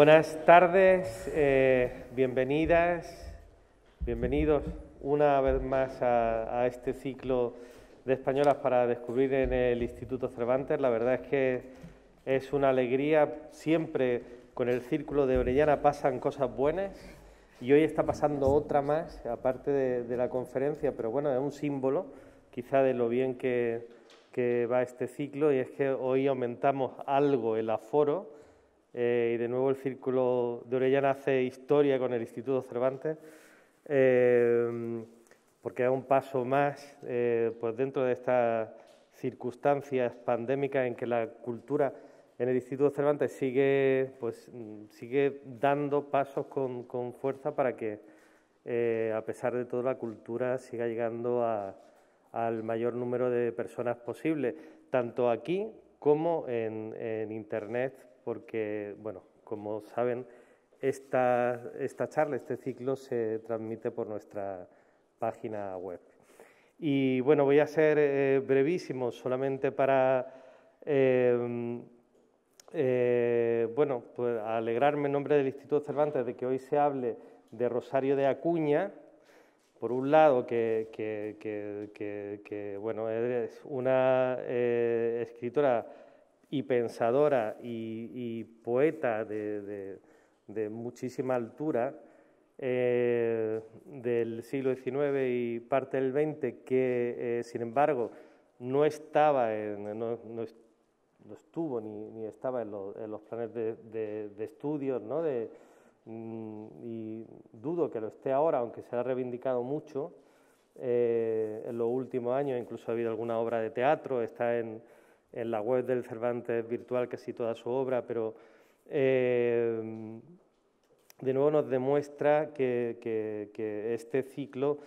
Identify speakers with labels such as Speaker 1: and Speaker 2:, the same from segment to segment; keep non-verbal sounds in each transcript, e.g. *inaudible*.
Speaker 1: Buenas tardes, eh, bienvenidas, bienvenidos una vez más a, este ciclo de españolas para descubrir en el Instituto Cervantes. La verdad es que es una alegría, siempre con el Círculo de Orellana pasan cosas buenas y hoy está pasando otra más, aparte de, la conferencia, pero bueno, es un símbolo quizá de lo bien que va este ciclo y es que hoy aumentamos algo el aforo eh, y de nuevo el Círculo de Orellana hace historia con el Instituto Cervantes, eh, porque da un paso más eh, pues dentro de estas circunstancias pandémicas en que la cultura en el Instituto Cervantes sigue, pues, sigue dando pasos con, con fuerza para que, a pesar de todo, la cultura siga llegando al mayor número de personas posible, tanto aquí como en, en Internet porque, bueno, como saben, esta, charla, este ciclo se transmite por nuestra página web. Y bueno, voy a ser eh, brevísimo solamente para em, eh, bueno, pues alegrarme en nombre del Instituto Cervantes de que hoy se hable de Rosario de Acuña, por un lado, que, bueno, es una eh, escritora y pensadora y, poeta de, muchísima altura eh, del siglo XIX y parte del XX, que eh, sin embargo no estaba, no, no, estuvo ni, ni estaba en, los planes de, estudios, ¿no? Mm, y dudo que lo esté ahora, aunque se ha reivindicado mucho eh, en los últimos años, incluso ha habido alguna obra de teatro, está en en la web del Cervantes virtual casi toda su obra, pero eh, de nuevo nos demuestra que, este ciclo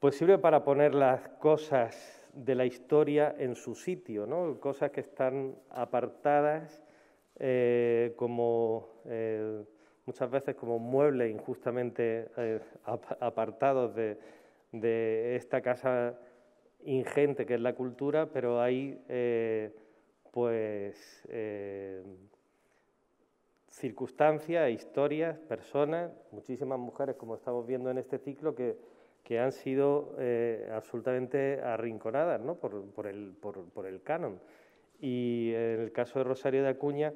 Speaker 1: pues sirve para poner las cosas de la historia en su sitio, ¿no? cosas que están apartadas eh, como eh, muchas veces como muebles injustamente apartados de, de esta casa ingente que es la cultura, pero hay eh, pues eh, circunstancias, historias, personas, muchísimas mujeres, como estamos viendo en este ciclo, que, han sido eh, absolutamente arrinconadas ¿no? por, el, canon. Y en el caso de Rosario de Acuña,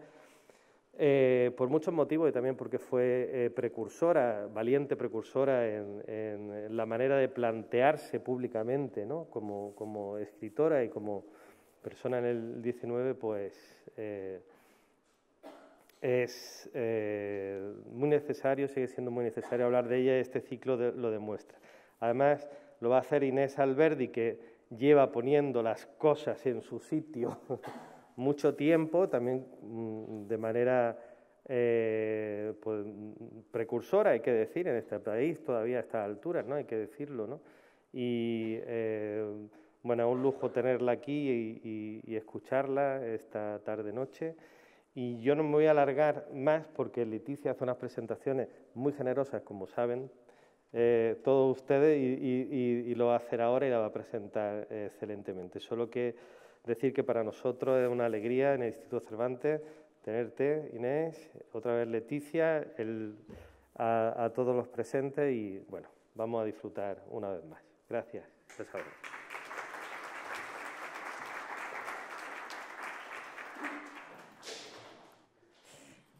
Speaker 1: eh, por muchos motivos y también porque fue eh, precursora, valiente precursora en, la manera de plantearse públicamente ¿no? como, escritora y como persona en el 19, pues eh, es muy necesario, sigue siendo muy necesario hablar de ella y este ciclo lo demuestra. Además, lo va a hacer Inés Alberdi, que lleva poniendo las cosas en su sitio *laughs* mucho tiempo, también mm, de manera eh, pues, precursora, hay que decir, en este país todavía a estas alturas, ¿no? hay que decirlo. ¿no? Y eh, bueno, un lujo tenerla aquí y, escucharla esta tarde-noche. Y yo no me voy a alargar más porque Leticia hace unas presentaciones muy generosas, como saben, eh, todos ustedes, y, y, lo va a hacer ahora y la va a presentar eh, excelentemente. Solo que decir que para nosotros es una alegría en el Instituto Cervantes tenerte, Inés, otra vez Leticia, a, todos los presentes y bueno, vamos a disfrutar una vez más. Gracias.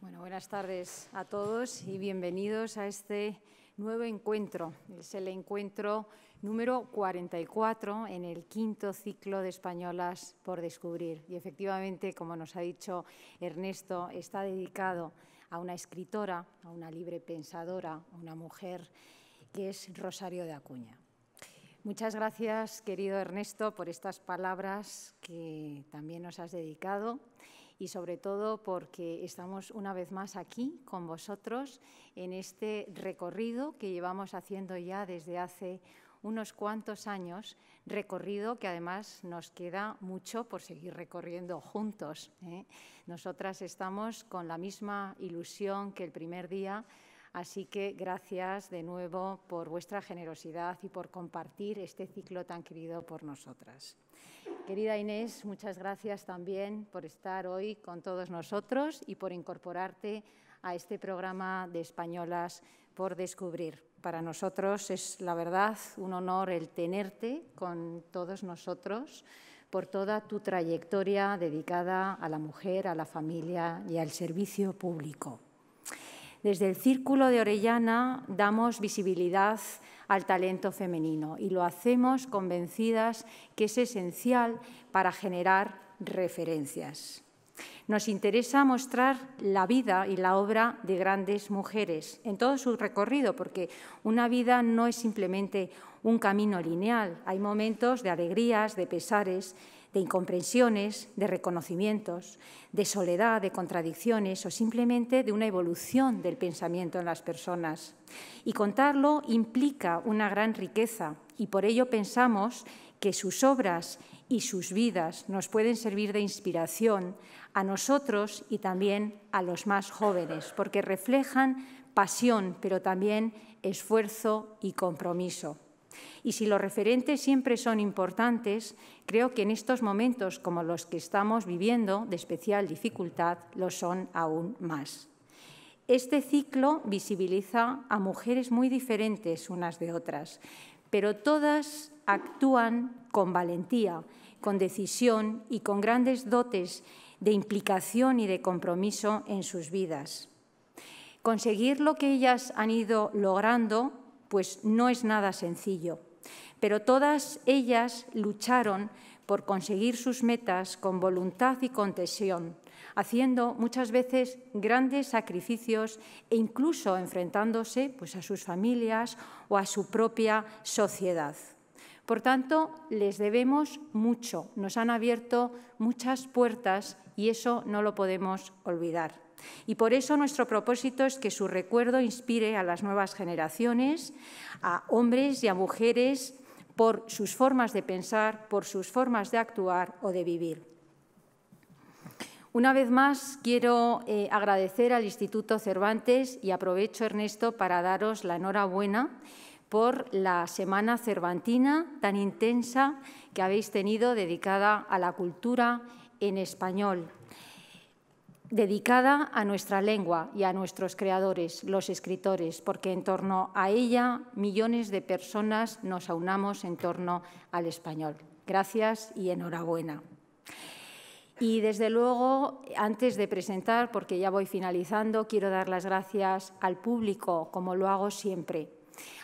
Speaker 2: Bueno, buenas tardes a todos y bienvenidos a este nuevo encuentro. Es el encuentro número 44 en el quinto ciclo de Españolas por Descubrir. Y efectivamente, como nos ha dicho Ernesto, está dedicado a una escritora, a una libre pensadora, a una mujer, que es Rosario de Acuña. Muchas gracias, querido Ernesto, por estas palabras que también nos has dedicado y sobre todo porque estamos una vez más aquí con vosotros en este recorrido que llevamos haciendo ya desde hace unos cuantos años, recorrido que además nos queda mucho por seguir recorriendo juntos. ¿eh? Nosotras estamos con la misma ilusión que el primer día, así que gracias de nuevo por vuestra generosidad y por compartir este ciclo tan querido por nosotras. Querida Inés, muchas gracias también por estar hoy con todos nosotros y por incorporarte a este programa de Españolas por Descubrir. Para nosotros es, la verdad, un honor el tenerte con todos nosotros por toda tu trayectoria dedicada a la mujer, a la familia y al servicio público. Desde el Círculo de Orellana damos visibilidad a al talento femenino y lo hacemos convencidas que es esencial para generar referencias. Nos interesa mostrar la vida y la obra de grandes mujeres en todo su recorrido, porque una vida no es simplemente un camino lineal. Hay momentos de alegrías, de pesares, de incomprensiones, de reconocimientos, de soledad, de contradicciones o simplemente de una evolución del pensamiento en las personas. Y contarlo implica una gran riqueza y por ello pensamos que sus obras y sus vidas nos pueden servir de inspiración a nosotros y también a los más jóvenes, porque reflejan pasión, pero también esfuerzo y compromiso. Y si los referentes siempre son importantes, creo que en estos momentos como los que estamos viviendo de especial dificultad, lo son aún más. Este ciclo visibiliza a mujeres muy diferentes unas de otras, pero todas actúan con valentía, con decisión y con grandes dotes de implicación y de compromiso en sus vidas. Conseguir lo que ellas han ido logrando pues no es nada sencillo. Pero todas ellas lucharon por conseguir sus metas con voluntad y con tesión, haciendo muchas veces grandes sacrificios e incluso enfrentándose pues, a sus familias o a su propia sociedad. Por tanto, les debemos mucho, nos han abierto muchas puertas y eso no lo podemos olvidar. Y por eso nuestro propósito es que su recuerdo inspire a las nuevas generaciones, a hombres y a mujeres, por sus formas de pensar, por sus formas de actuar o de vivir. Una vez más, quiero eh, agradecer al Instituto Cervantes y aprovecho, Ernesto, para daros la enhorabuena por la Semana Cervantina tan intensa que habéis tenido dedicada a la cultura en español dedicada a nuestra lengua y a nuestros creadores, los escritores, porque en torno a ella millones de personas nos aunamos en torno al español. Gracias y enhorabuena. Y desde luego, antes de presentar, porque ya voy finalizando, quiero dar las gracias al público, como lo hago siempre,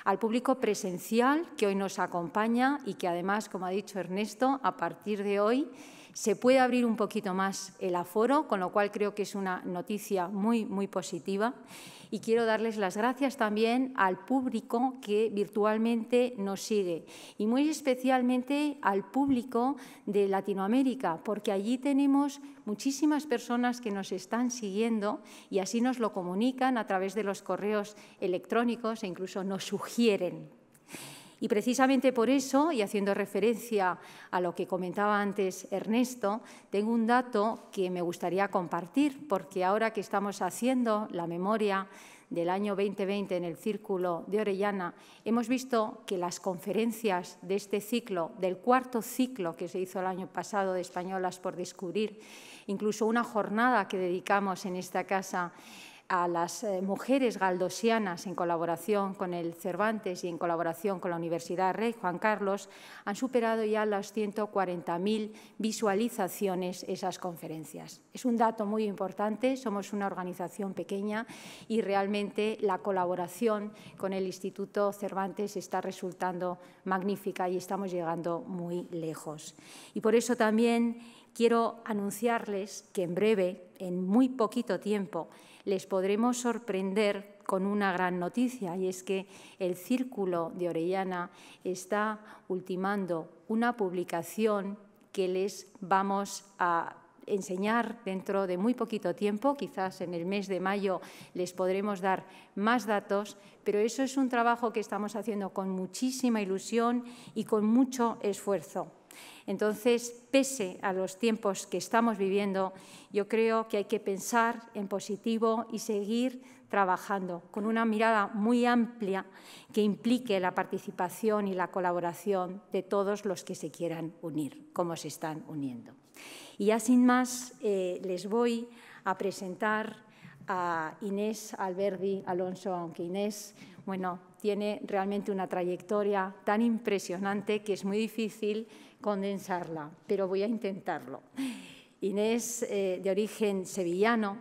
Speaker 2: al público presencial que hoy nos acompaña y que además, como ha dicho Ernesto, a partir de hoy se puede abrir un poquito más el aforo, con lo cual creo que es una noticia muy, muy positiva. Y quiero darles las gracias también al público que virtualmente nos sigue y muy especialmente al público de Latinoamérica, porque allí tenemos muchísimas personas que nos están siguiendo y así nos lo comunican a través de los correos electrónicos e incluso nos sugieren. Y precisamente por eso, y haciendo referencia a lo que comentaba antes Ernesto, tengo un dato que me gustaría compartir, porque ahora que estamos haciendo la memoria del año 2020 en el Círculo de Orellana, hemos visto que las conferencias de este ciclo, del cuarto ciclo que se hizo el año pasado de Españolas por Descubrir, incluso una jornada que dedicamos en esta casa a las eh, mujeres galdosianas en colaboración con el Cervantes y en colaboración con la Universidad Rey Juan Carlos han superado ya las 140.000 visualizaciones esas conferencias. Es un dato muy importante, somos una organización pequeña y realmente la colaboración con el Instituto Cervantes está resultando magnífica y estamos llegando muy lejos. Y por eso también quiero anunciarles que en breve, en muy poquito tiempo, les podremos sorprender con una gran noticia y es que el Círculo de Orellana está ultimando una publicación que les vamos a enseñar dentro de muy poquito tiempo, quizás en el mes de mayo les podremos dar más datos, pero eso es un trabajo que estamos haciendo con muchísima ilusión y con mucho esfuerzo. Entonces, pese a los tiempos que estamos viviendo, yo creo que hay que pensar en positivo y seguir trabajando con una mirada muy amplia que implique la participación y la colaboración de todos los que se quieran unir, como se están uniendo. Y ya sin más, eh, les voy a presentar a Inés Alberdi Alonso, aunque Inés, bueno, tiene realmente una trayectoria tan impresionante que es muy difícil condensarla, pero voy a intentarlo. Inés, eh, de origen sevillano,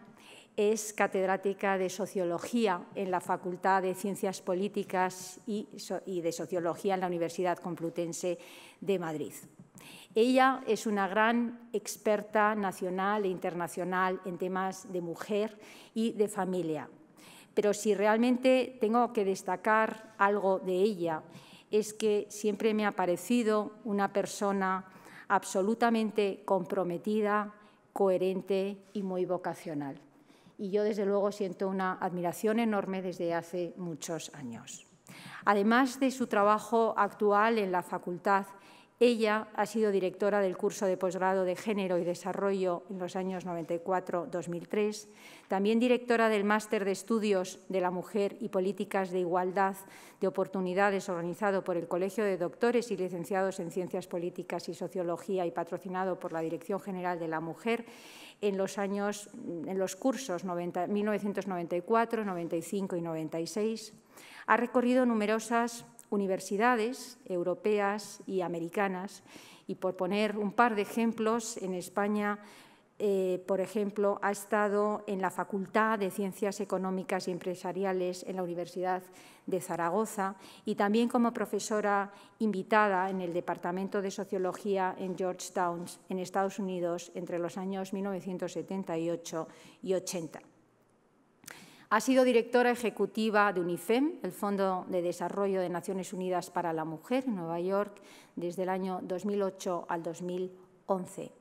Speaker 2: es catedrática de Sociología en la Facultad de Ciencias Políticas y de Sociología en la Universidad Complutense de Madrid. Ella es una gran experta nacional e internacional en temas de mujer y de familia. Pero si realmente tengo que destacar algo de ella, es que siempre me ha parecido una persona absolutamente comprometida, coherente y muy vocacional. Y yo, desde luego, siento una admiración enorme desde hace muchos años. Además de su trabajo actual en la facultad, ella ha sido directora del curso de posgrado de Género y Desarrollo en los años 94-2003, también directora del Máster de Estudios de la Mujer y Políticas de Igualdad de Oportunidades organizado por el Colegio de Doctores y Licenciados en Ciencias Políticas y Sociología y patrocinado por la Dirección General de la Mujer en los años en los cursos 1994, 95 y 96. Ha recorrido numerosas universidades europeas y americanas. Y por poner un par de ejemplos, en España, eh, por ejemplo, ha estado en la Facultad de Ciencias Económicas y Empresariales en la Universidad de Zaragoza y también como profesora invitada en el Departamento de Sociología en Georgetown, en Estados Unidos, entre los años 1978 y 80. Ha sido directora ejecutiva de UNIFEM, el Fondo de Desarrollo de Naciones Unidas para la Mujer, en Nueva York, desde el año 2008 al 2011.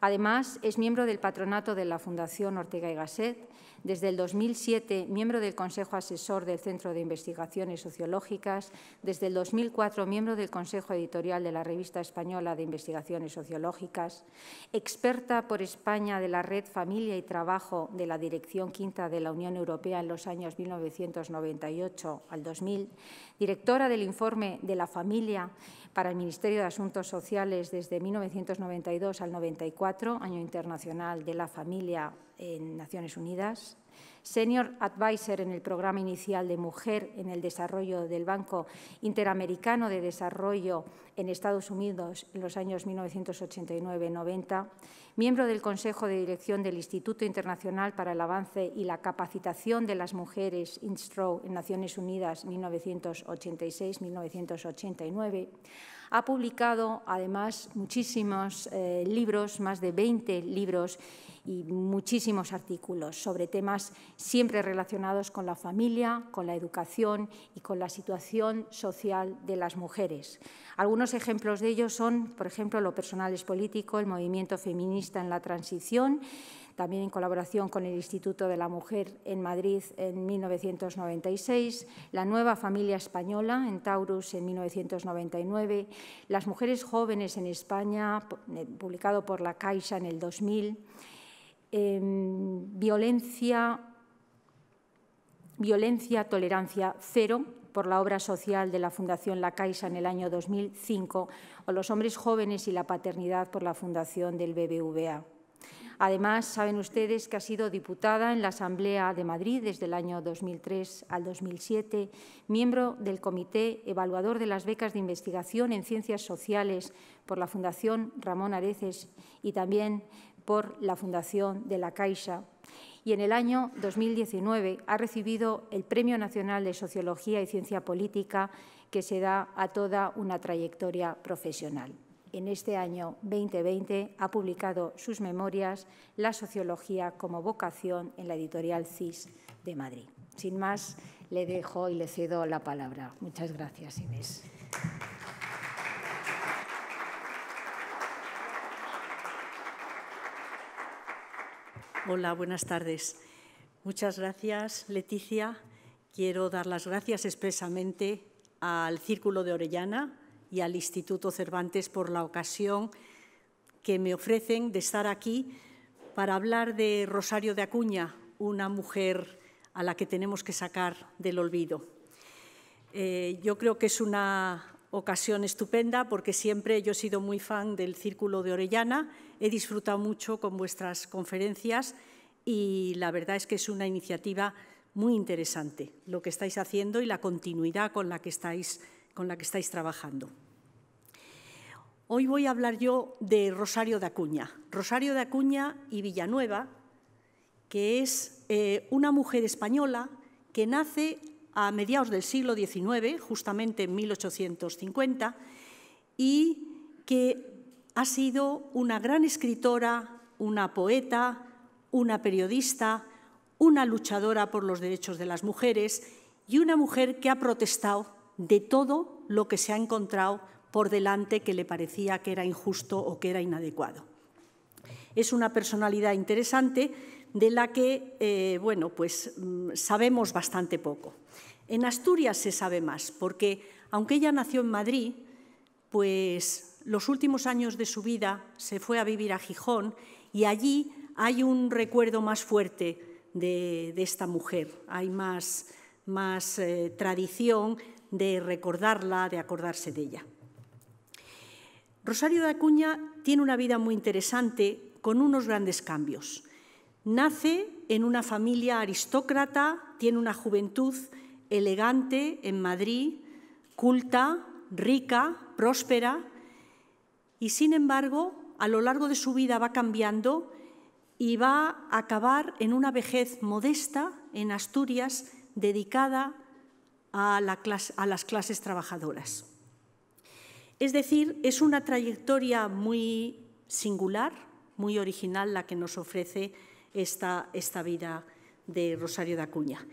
Speaker 2: Además, es miembro del patronato de la Fundación Ortega y Gasset, desde el 2007, miembro del Consejo Asesor del Centro de Investigaciones Sociológicas. Desde el 2004, miembro del Consejo Editorial de la Revista Española de Investigaciones Sociológicas. Experta por España de la Red Familia y Trabajo de la Dirección Quinta de la Unión Europea en los años 1998 al 2000. Directora del Informe de la Familia para el Ministerio de Asuntos Sociales desde 1992 al 94, Año Internacional de la Familia en Naciones Unidas, Senior Advisor en el Programa Inicial de Mujer en el Desarrollo del Banco Interamericano de Desarrollo en Estados Unidos en los años 1989-90, miembro del Consejo de Dirección del Instituto Internacional para el Avance y la Capacitación de las Mujeres, INSTRO, en Naciones Unidas 1986-1989 ha publicado, además, muchísimos eh, libros, más de 20 libros y muchísimos artículos sobre temas siempre relacionados con la familia, con la educación y con la situación social de las mujeres. Algunos ejemplos de ellos son, por ejemplo, lo personal es político, el movimiento feminista en la transición, también en colaboración con el Instituto de la Mujer en Madrid en 1996, La Nueva Familia Española en Taurus en 1999, Las Mujeres Jóvenes en España, eh, publicado por La Caixa en el 2000, em, Violencia, Violencia, Tolerancia Cero, por la obra social de la Fundación La Caixa en el año 2005 o Los hombres jóvenes y la paternidad por la Fundación del BBVA. Además, saben ustedes que ha sido diputada en la Asamblea de Madrid desde el año 2003 al 2007, miembro del Comité Evaluador de las Becas de Investigación en Ciencias Sociales por la Fundación Ramón Areces y también por la Fundación de la Caixa y en el año 2019 ha recibido el Premio Nacional de Sociología y Ciencia Política que se da a toda una trayectoria profesional en este año 2020 ha publicado sus memorias La sociología como vocación en la editorial CIS de Madrid. Sin más, le dejo y le cedo la palabra. Muchas gracias,
Speaker 3: Inés. Hola, buenas tardes. Muchas gracias, Leticia. Quiero dar las gracias expresamente al Círculo de Orellana, y al Instituto Cervantes por la ocasión que me ofrecen de estar aquí para hablar de Rosario de Acuña, una mujer a la que tenemos que sacar del olvido. Eh, yo creo que es una ocasión estupenda porque siempre yo he sido muy fan del Círculo de Orellana, he disfrutado mucho con vuestras conferencias y la verdad es que es una iniciativa muy interesante lo que estáis haciendo y la continuidad con la que estáis con la que estáis trabajando. Hoy voy a hablar yo de Rosario de Acuña. Rosario de Acuña y Villanueva, que es eh, una mujer española que nace a mediados del siglo XIX, justamente en 1850, y que ha sido una gran escritora, una poeta, una periodista, una luchadora por los derechos de las mujeres y una mujer que ha protestado de todo lo que se ha encontrado por delante que le parecía que era injusto o que era inadecuado. Es una personalidad interesante de la que, eh, bueno, pues mm, sabemos bastante poco. En Asturias se sabe más, porque aunque ella nació en Madrid, pues los últimos años de su vida se fue a vivir a Gijón y allí hay un recuerdo más fuerte de, esta mujer, hay más, eh, tradición, de recordarla, de acordarse de ella. Rosario de Acuña tiene una vida muy interesante con unos grandes cambios. Nace en una familia aristócrata, tiene una juventud elegante en Madrid, culta, rica, próspera, y sin embargo, a lo largo de su vida va cambiando y va a acabar en una vejez modesta en Asturias, dedicada a, las clases trabajadoras. Es decir, es una trayectoria muy singular, muy original la que nos ofrece esta, esta vida de Rosario de Acuña.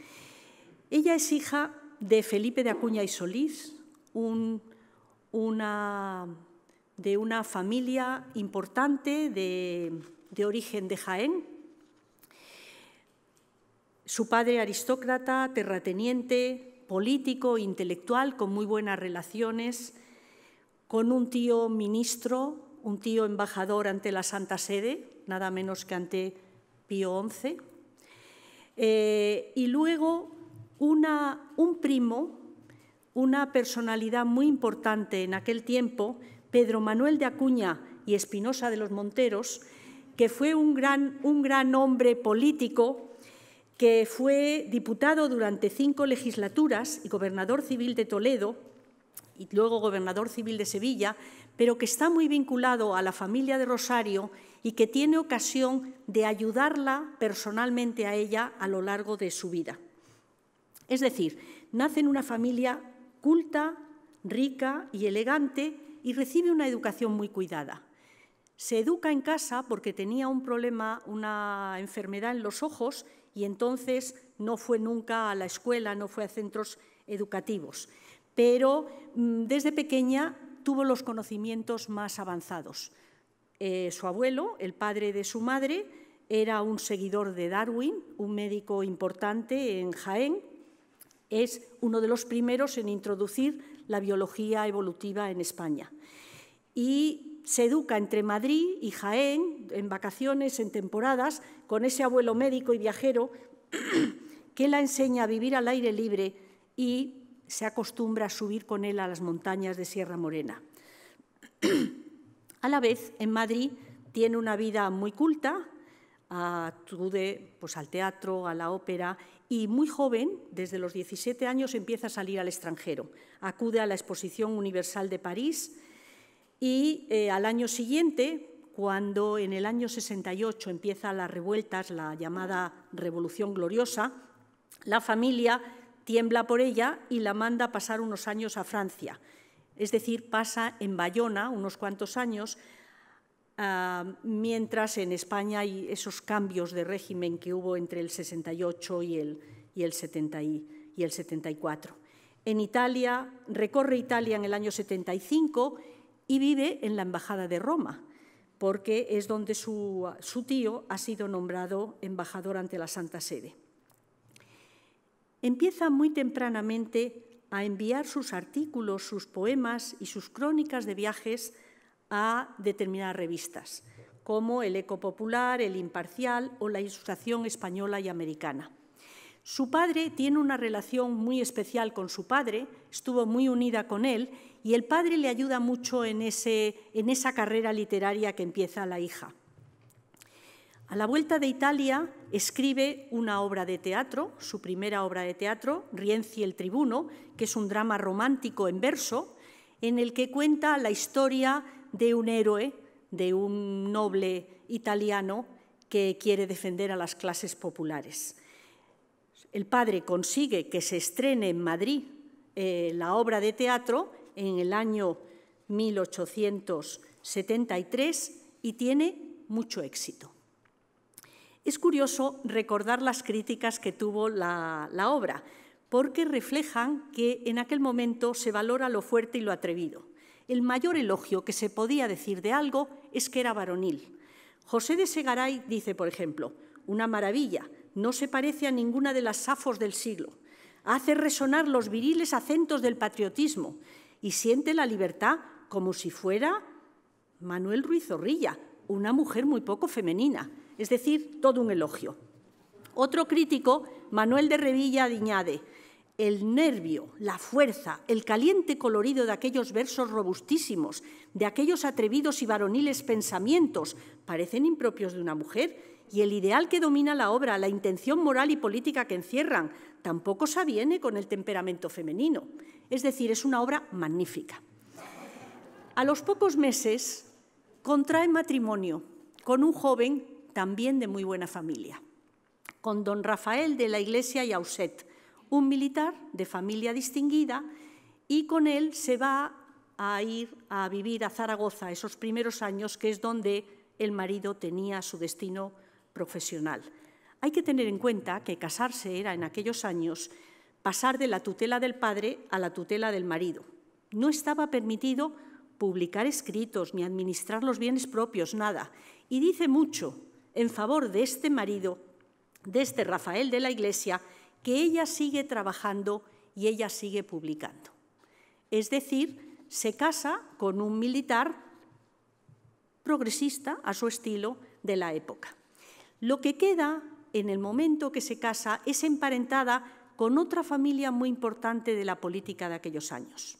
Speaker 3: Ella es hija de Felipe de Acuña y Solís, de una familia importante de, de origen de Jaén. Su padre aristócrata, terrateniente, político, intelectual, con muy buenas relaciones, con un tío ministro, un tío embajador ante la Santa Sede, nada menos que ante Pío XI, eh, y luego una, un primo, una personalidad muy importante en aquel tiempo, Pedro Manuel de Acuña y Espinosa de los Monteros, que fue un gran, un gran hombre político que fue diputado durante cinco legislaturas y gobernador civil de Toledo y luego gobernador civil de Sevilla, pero que está muy vinculado a la familia de Rosario y que tiene ocasión de ayudarla personalmente a ella a lo largo de su vida. Es decir, nace en una familia culta, rica y elegante y recibe una educación muy cuidada. Se educa en casa porque tenía un problema, una enfermedad en los ojos y entonces no fue nunca a la escuela, no fue a centros educativos. Pero mm, desde pequeña tuvo los conocimientos más avanzados. Eh, su abuelo, el padre de su madre, era un seguidor de Darwin, un médico importante en Jaén. Es uno de los primeros en introducir la biología evolutiva en España. Y se educa entre Madrid y Jaén, en vacaciones, en temporadas, con ese abuelo médico y viajero que la enseña a vivir al aire libre y se acostumbra a subir con él a las montañas de Sierra Morena. A la vez, en Madrid tiene una vida muy culta, acude pues, al teatro, a la ópera y muy joven, desde los 17 años, empieza a salir al extranjero. Acude a la Exposición Universal de París, y eh, al año siguiente, cuando en el año 68 empiezan las revueltas, la llamada Revolución Gloriosa, la familia tiembla por ella y la manda a pasar unos años a Francia. Es decir, pasa en Bayona unos cuantos años, ah, mientras en España hay esos cambios de régimen que hubo entre el 68 y el, y el, 70 y el 74. En Italia, recorre Italia en el año 75 y vive en la Embajada de Roma, porque es donde su, tío ha sido nombrado embajador ante la Santa Sede. Empieza muy tempranamente a enviar sus artículos, sus poemas y sus crónicas de viajes a determinadas revistas, como El Eco Popular, El Imparcial o la Ilustración Española y Americana. Su padre tiene una relación muy especial con su padre, estuvo muy unida con él y el padre le ayuda mucho en, esa carrera literaria que empieza la hija. A la vuelta de Italia escribe una obra de teatro, su primera obra de teatro, Rienzi el Tribuno, que es un drama romántico en verso, en el que cuenta la historia de un héroe, de un noble italiano que quiere defender a las clases populares. El padre consigue que se estrene en Madrid eh, la obra de teatro en el año 1873 y tiene mucho éxito. Es curioso recordar las críticas que tuvo la, obra, porque reflejan que en aquel momento se valora lo fuerte y lo atrevido. El mayor elogio que se podía decir de algo es que era varonil. José de Segaray dice, por ejemplo, una maravilla, no se parece a ninguna de las safos del siglo. Hace resonar los viriles acentos del patriotismo y siente la libertad como si fuera Manuel Ruiz Zorrilla, una mujer muy poco femenina, es decir, todo un elogio. Otro crítico, Manuel de Revilla, añade, el nervio, la fuerza, el caliente colorido de aquellos versos robustísimos, de aquellos atrevidos y varoniles pensamientos, parecen impropios de una mujer y el ideal que domina la obra, la intención moral y política que encierran, tampoco se aviene con el temperamento femenino. Es decir, es una obra magnífica. A los pocos meses contrae matrimonio con un joven también de muy buena familia, con don Rafael de la Iglesia y Auset, un militar de familia distinguida, y con él se va a ir a vivir a Zaragoza esos primeros años, que es donde el marido tenía su destino profesional. Hay que tener en cuenta que casarse era en aquellos años pasar de la tutela del padre a la tutela del marido. No estaba permitido publicar escritos ni administrar los bienes propios, nada. Y dice mucho en favor de este marido, de este Rafael de la Iglesia, que ella sigue trabajando y ella sigue publicando. Es decir, se casa con un militar progresista a su estilo de la época. Lo que queda en el momento que se casa es emparentada con otra familia muy importante de la política de aquellos años.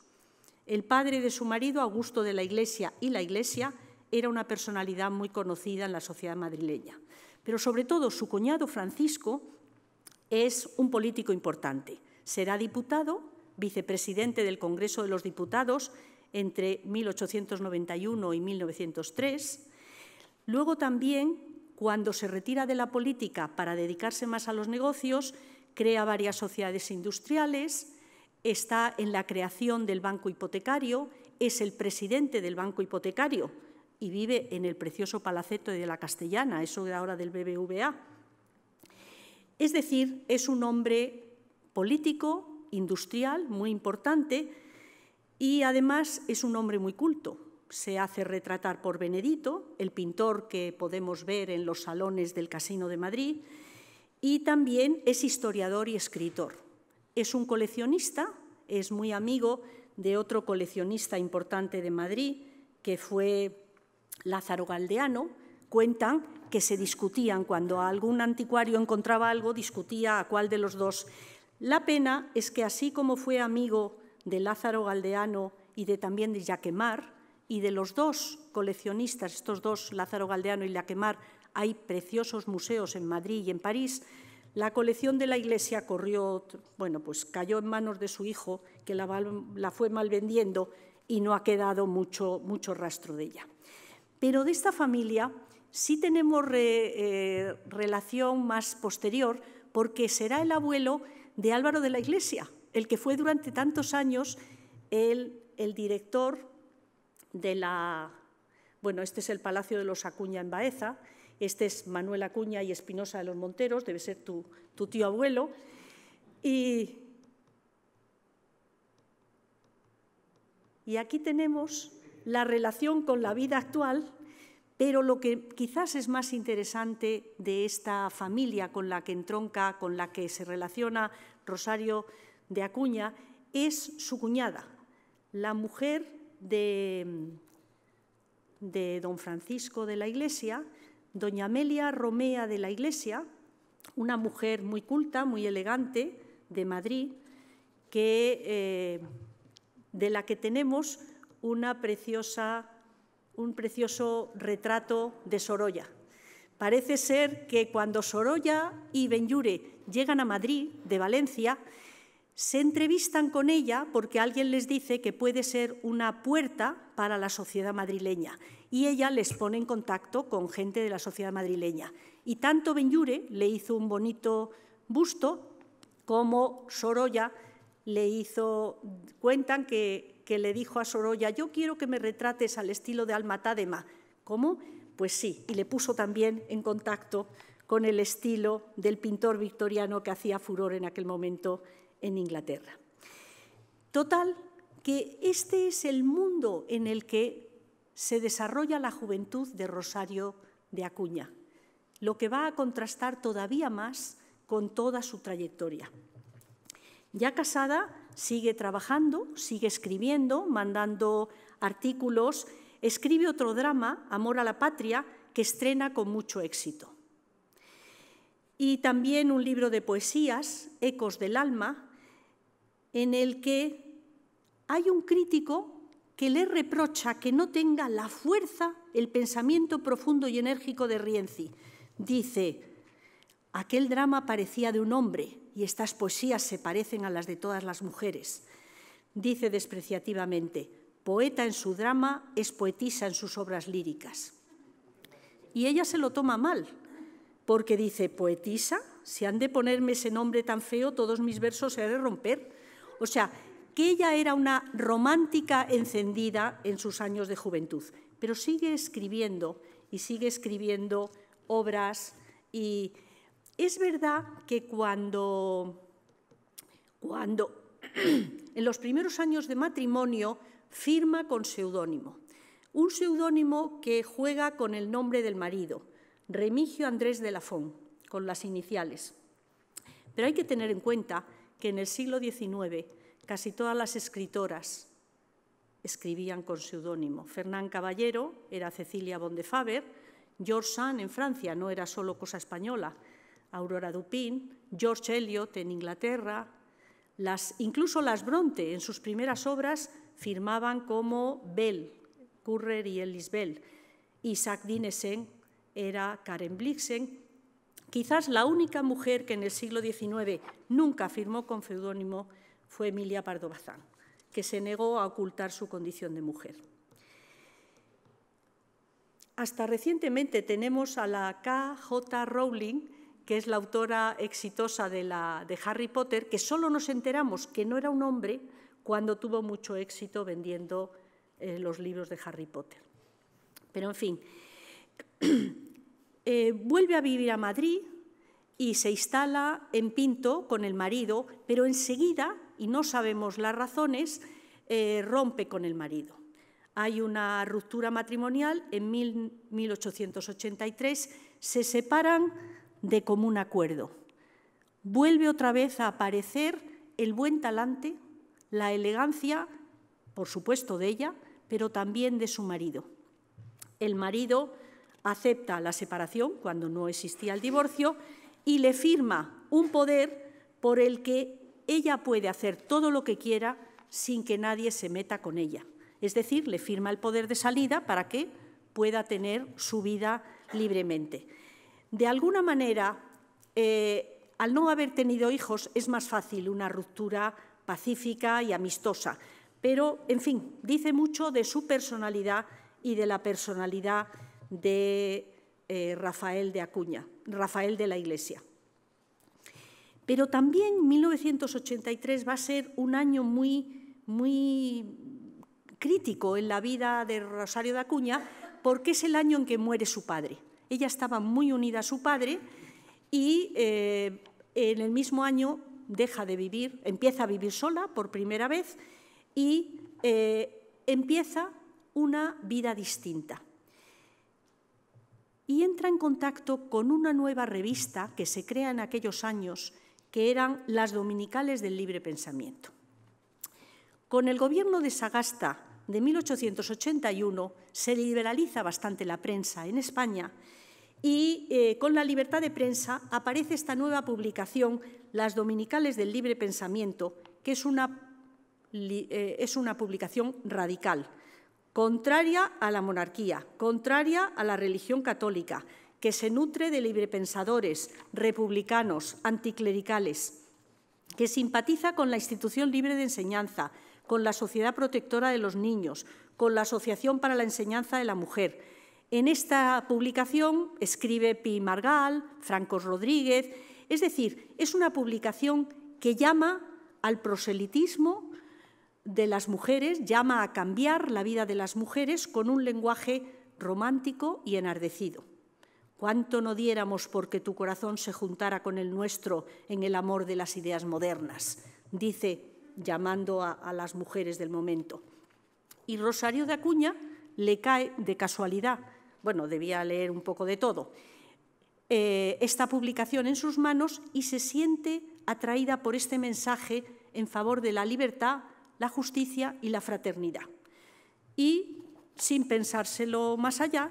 Speaker 3: El padre de su marido, Augusto de la Iglesia y la Iglesia, era una personalidad muy conocida en la sociedad madrileña. Pero sobre todo su cuñado Francisco es un político importante. Será diputado, vicepresidente del Congreso de los Diputados entre 1891 y 1903. Luego también cuando se retira de la política para dedicarse más a los negocios, crea varias sociedades industriales, está en la creación del banco hipotecario, es el presidente del banco hipotecario y vive en el precioso palaceto de la Castellana, eso de ahora del BBVA. Es decir, es un hombre político, industrial, muy importante y además es un hombre muy culto se hace retratar por Benedito, el pintor que podemos ver en los salones del Casino de Madrid, y también es historiador y escritor. Es un coleccionista, es muy amigo de otro coleccionista importante de Madrid, que fue Lázaro Galdeano. Cuentan que se discutían cuando algún anticuario encontraba algo, discutía a cuál de los dos. La pena es que así como fue amigo de Lázaro Galdeano y de, también de Jaquemar, y de los dos coleccionistas, estos dos, Lázaro Galdeano y Laquemar, hay preciosos museos en Madrid y en París. La colección de la iglesia corrió, bueno, pues cayó en manos de su hijo, que la, fue mal vendiendo y no ha quedado mucho, rastro de ella. Pero de esta familia sí tenemos eh, relación más posterior, porque será el abuelo de Álvaro de la Iglesia, el que fue durante tantos años el director de la... Bueno, este es el Palacio de los Acuña en Baeza, este es Manuel Acuña y Espinosa de los Monteros, debe ser tu, tío abuelo. Y, y aquí tenemos la relación con la vida actual pero lo que quizás es más interesante de esta familia con la que entronca, con la que se relaciona Rosario de Acuña, es su cuñada, la mujer Mm, de, don Francisco de la Iglesia, doña Amelia Romea de la Iglesia, una mujer muy culta, muy elegante, de Madrid, que, eh, de la que tenemos una preciosa, un precioso retrato de Sorolla. Parece ser que cuando Sorolla y Benyure llegan a Madrid, de Valencia, se entrevistan con ella porque alguien les dice que puede ser una puerta para la sociedad madrileña y ella les pone en contacto con gente de la sociedad madrileña. Y tanto Benyure le hizo un bonito busto como Sorolla le hizo, cuentan que, le dijo a Sorolla, yo quiero que me retrates al estilo de Alma Tadema. ¿Cómo? Pues sí, y le puso también en contacto con el estilo del pintor victoriano que hacía furor en aquel momento en Inglaterra. Total, que este es el mundo en el que se desarrolla la juventud de Rosario de Acuña, lo que va a contrastar todavía más con toda su trayectoria. Ya casada, sigue trabajando, sigue escribiendo, mandando artículos, escribe otro drama, Amor a la Patria, que estrena con mucho éxito. Y también un libro de poesías, Ecos del Alma, en el que hay un crítico que le reprocha que no tenga la fuerza, el pensamiento profundo y enérgico de Rienzi. Dice, aquel drama parecía de un hombre y estas poesías se parecen a las de todas las mujeres. Dice despreciativamente, poeta en su drama es poetisa en sus obras líricas. Y ella se lo toma mal, porque dice, poetisa, si han de ponerme ese nombre tan feo, todos mis versos se han de romper. O sea, que ella era una romántica encendida en sus años de juventud, pero sigue escribiendo y sigue escribiendo obras y es verdad que cuando, cuando *clears throat* en los primeros años de matrimonio firma con seudónimo, un seudónimo que juega con el nombre del marido, Remigio Andrés de Lafón, con las iniciales. Pero hay que tener en cuenta que en el siglo XIX casi todas las escritoras escribían con seudónimo. Fernán Caballero era Cecilia Bondefaber, George Sand en Francia, no era solo cosa española, Aurora Dupin, George Eliot en Inglaterra, las, incluso las Bronte en sus primeras obras firmaban como Bell, Currer y Ellis Bell. Isaac Dinesen era Karen Blixen Quizás la única mujer que en el siglo XIX nunca firmó con seudónimo fue Emilia Pardo Bazán, que se negó a ocultar su condición de mujer. Hasta recientemente tenemos a la K.J. Rowling, que es la autora exitosa de, Harry Potter, que solo nos enteramos que no era un hombre cuando tuvo mucho éxito vendiendo eh, los libros de Harry Potter. Pero, en fin, eh, vuelve a vivir a Madrid y se instala en Pinto con el marido, pero enseguida, y no sabemos las razones, eh, rompe con el marido. Hay una ruptura matrimonial en 1883, se separan de común acuerdo. Vuelve otra vez a aparecer el buen talante, la elegancia, por supuesto, de ella, pero también de su marido. El marido acepta la separación cuando no existía el divorcio y le firma un poder por el que ella puede hacer todo lo que quiera sin que nadie se meta con ella. Es decir, le firma el poder de salida para que pueda tener su vida libremente. De alguna manera, eh, al no haber tenido hijos, es más fácil una ruptura pacífica y amistosa. Pero, en fin, dice mucho de su personalidad y de la personalidad de eh, Rafael de Acuña, Rafael de la Iglesia. Pero también 1983 va a ser un año muy, muy crítico en la vida de Rosario de Acuña porque es el año en que muere su padre. Ella estaba muy unida a su padre y eh, en el mismo año deja de vivir, empieza a vivir sola por primera vez y eh, empieza una vida distinta y entra en contacto con una nueva revista que se crea en aquellos años, que eran las Dominicales del Libre Pensamiento. Con el gobierno de Sagasta de 1881 se liberaliza bastante la prensa en España y eh, con la libertad de prensa aparece esta nueva publicación, Las Dominicales del Libre Pensamiento, que es una, eh, es una publicación radical contraria a la monarquía, contraria a la religión católica, que se nutre de librepensadores, republicanos, anticlericales, que simpatiza con la institución libre de enseñanza, con la Sociedad Protectora de los Niños, con la Asociación para la Enseñanza de la Mujer. En esta publicación escribe Pi Margal, Francos Rodríguez, es decir, es una publicación que llama al proselitismo, de las mujeres, llama a cambiar la vida de las mujeres con un lenguaje romántico y enardecido. ¿Cuánto no diéramos porque tu corazón se juntara con el nuestro en el amor de las ideas modernas? Dice, llamando a, las mujeres del momento. Y Rosario de Acuña le cae de casualidad, bueno, debía leer un poco de todo, eh, esta publicación en sus manos y se siente atraída por este mensaje en favor de la libertad, la justicia y la fraternidad. Y, sin pensárselo más allá,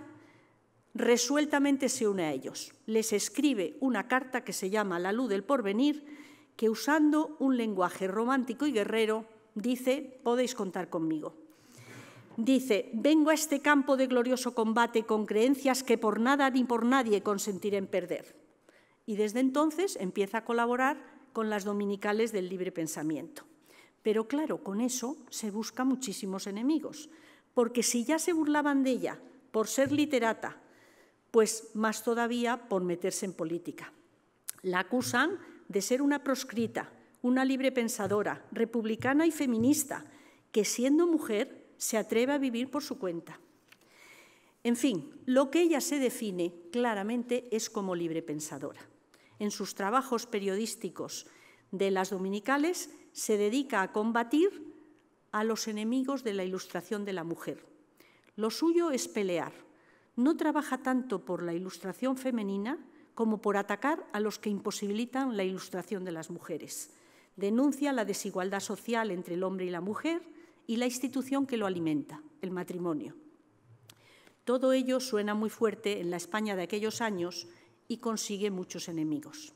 Speaker 3: resueltamente se une a ellos. Les escribe una carta que se llama La luz del porvenir, que usando un lenguaje romántico y guerrero dice, podéis contar conmigo. Dice, vengo a este campo de glorioso combate con creencias que por nada ni por nadie consentiré en perder. Y desde entonces empieza a colaborar con las dominicales del libre pensamiento. Pero claro, con eso se busca muchísimos enemigos, porque si ya se burlaban de ella por ser literata, pues más todavía por meterse en política. La acusan de ser una proscrita, una libre pensadora, republicana y feminista, que siendo mujer se atreve a vivir por su cuenta. En fin, lo que ella se define claramente es como libre pensadora. En sus trabajos periodísticos de las dominicales se dedica a combatir a los enemigos de la ilustración de la mujer. Lo suyo es pelear. No trabaja tanto por la ilustración femenina como por atacar a los que imposibilitan la ilustración de las mujeres. Denuncia la desigualdad social entre el hombre y la mujer y la institución que lo alimenta, el matrimonio. Todo ello suena muy fuerte en la España de aquellos años y consigue muchos enemigos.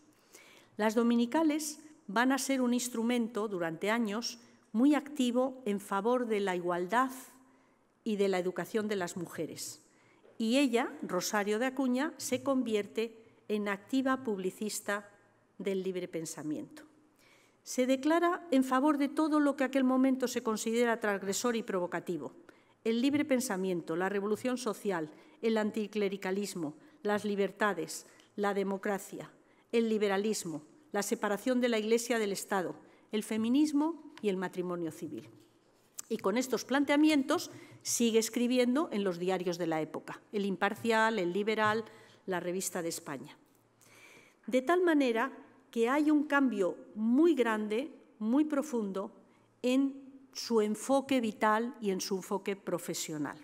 Speaker 3: Las dominicales van a ser un instrumento durante años muy activo en favor de la igualdad y de la educación de las mujeres. Y ella, Rosario de Acuña, se convierte en activa publicista del libre pensamiento. Se declara en favor de todo lo que aquel momento se considera transgresor y provocativo. El libre pensamiento, la revolución social, el anticlericalismo, las libertades, la democracia, el liberalismo, la separación de la Iglesia del Estado, el feminismo y el matrimonio civil. Y con estos planteamientos sigue escribiendo en los diarios de la época, El Imparcial, El Liberal, la Revista de España. De tal manera que hay un cambio muy grande, muy profundo, en su enfoque vital y en su enfoque profesional.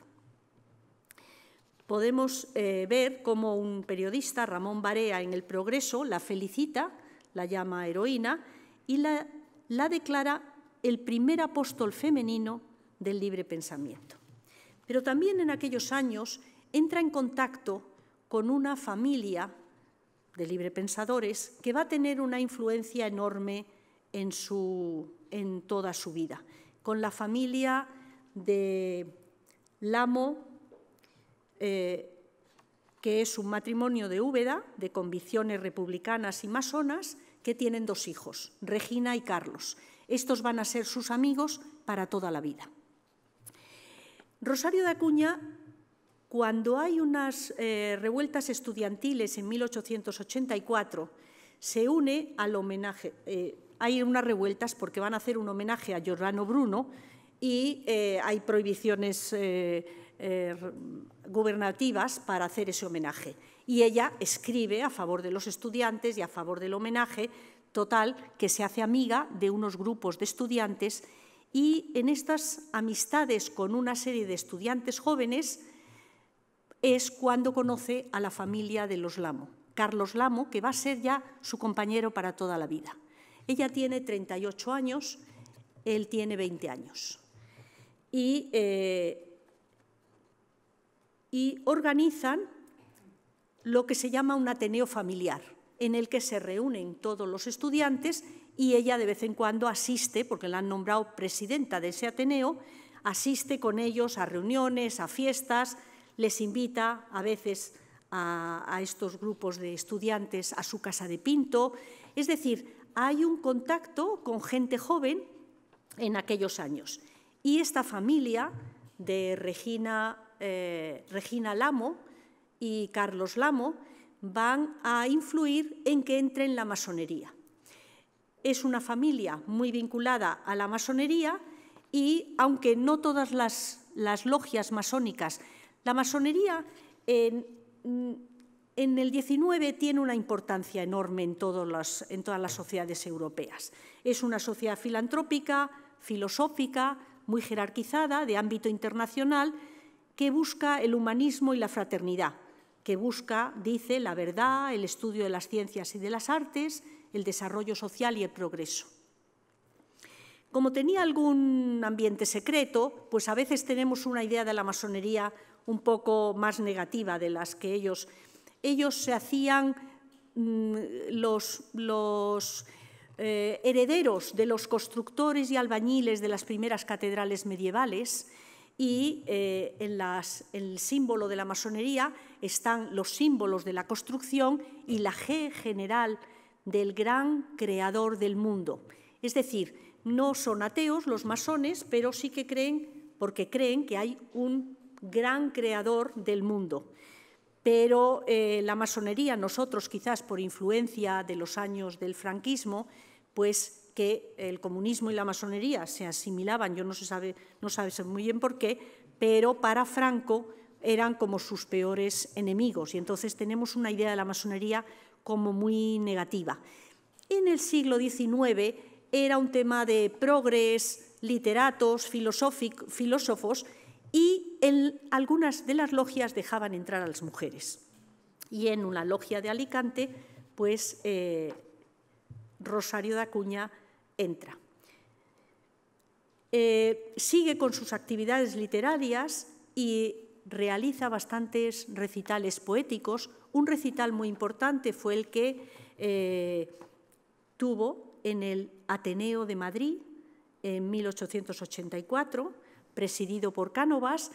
Speaker 3: Podemos eh, ver cómo un periodista, Ramón Barea, en El Progreso, la felicita la llama heroína, y la, la declara el primer apóstol femenino del libre pensamiento. Pero también en aquellos años entra en contacto con una familia de librepensadores que va a tener una influencia enorme en, su, en toda su vida, con la familia de Lamo, eh, que es un matrimonio de Úbeda, de convicciones republicanas y masonas, que tienen dos hijos, Regina y Carlos. Estos van a ser sus amigos para toda la vida. Rosario de Acuña, cuando hay unas eh, revueltas estudiantiles en 1884, se une al homenaje. Eh, hay unas revueltas porque van a hacer un homenaje a Giordano Bruno y eh, hay prohibiciones eh, gubernativas para hacer ese homenaje. Y ella escribe a favor de los estudiantes y a favor del homenaje total que se hace amiga de unos grupos de estudiantes y en estas amistades con una serie de estudiantes jóvenes es cuando conoce a la familia de los Lamo, Carlos Lamo, que va a ser ya su compañero para toda la vida. Ella tiene 38 años, él tiene 20 años. Y eh, y organizan lo que se llama un Ateneo familiar, en el que se reúnen todos los estudiantes y ella de vez en cuando asiste, porque la han nombrado presidenta de ese Ateneo, asiste con ellos a reuniones, a fiestas, les invita a veces a, estos grupos de estudiantes a su casa de pinto. Es decir, hay un contacto con gente joven en aquellos años. Y esta familia de Regina eh, Regina Lamo y Carlos Lamo van a influir en que entre en la masonería. Es una familia muy vinculada a la masonería y aunque no todas las, logias masónicas, la masonería en, mm, el 19 tiene una importancia enorme en todas las sociedades europeas. Es una sociedad filantrópica, filosófica, muy jerarquizada, de ámbito internacional, que busca el humanismo y la fraternidad, que busca, dice, la verdad, el estudio de las ciencias y de las artes, el desarrollo social y el progreso. Como tenía algún ambiente secreto, pues a veces tenemos una idea de la masonería un poco más negativa de las que ellos. Ellos se hacían mm, los, eh, herederos de los constructores y albañiles de las primeras catedrales medievales y eh, en, las, el símbolo de la masonería están los símbolos de la construcción y la G general del gran creador del mundo. Es decir, no son ateos los masones, pero sí que creen, porque creen que hay un gran creador del mundo. Pero eh, la masonería, nosotros quizás por influencia de los años del franquismo, pues que el comunismo y la masonería se asimilaban, yo no se sabe, no sabe muy bien por qué, pero para Franco eran como sus peores enemigos y entonces tenemos una idea de la masonería como muy negativa. En el siglo XIX era un tema de progres, literatos, filósofos y en algunas de las logias dejaban entrar a las mujeres. Y en una logia de Alicante, pues eh, Rosario de Acuña entra. Eh, sigue con sus actividades literarias y realiza bastantes recitales poéticos. Un recital muy importante fue el que eh, tuvo en el Ateneo de Madrid en 1884, presidido por Cánovas,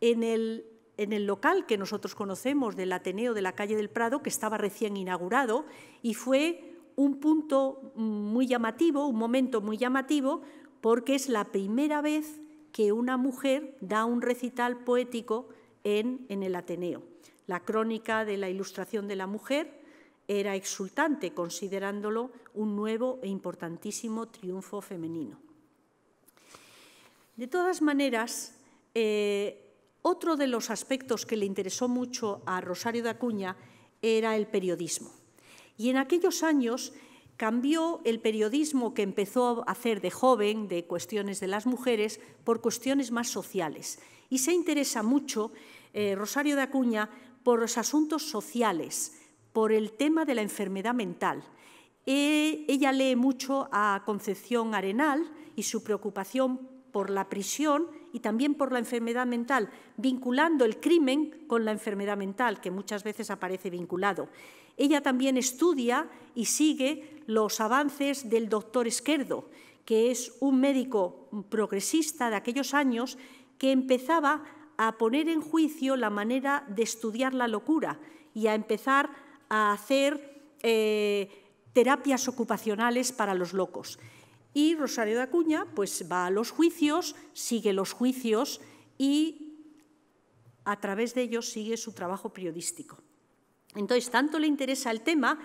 Speaker 3: en el, en el local que nosotros conocemos del Ateneo de la calle del Prado, que estaba recién inaugurado y fue un punto muy llamativo, un momento muy llamativo, porque es la primera vez que una mujer da un recital poético en, el Ateneo. La crónica de la ilustración de la mujer era exultante, considerándolo un nuevo e importantísimo triunfo femenino. De todas maneras, eh, otro de los aspectos que le interesó mucho a Rosario de Acuña era el periodismo. Y en aquellos años cambió el periodismo que empezó a hacer de joven, de cuestiones de las mujeres, por cuestiones más sociales. Y se interesa mucho eh, Rosario de Acuña por los asuntos sociales, por el tema de la enfermedad mental. E, ella lee mucho a Concepción Arenal y su preocupación por la prisión y también por la enfermedad mental, vinculando el crimen con la enfermedad mental, que muchas veces aparece vinculado. Ella también estudia y sigue los avances del doctor Esquerdo, que es un médico progresista de aquellos años que empezaba a poner en juicio la manera de estudiar la locura y a empezar a hacer eh, terapias ocupacionales para los locos. Y Rosario de Acuña pues, va a los juicios, sigue los juicios y a través de ellos sigue su trabajo periodístico. Entonces, tanto le interesa el tema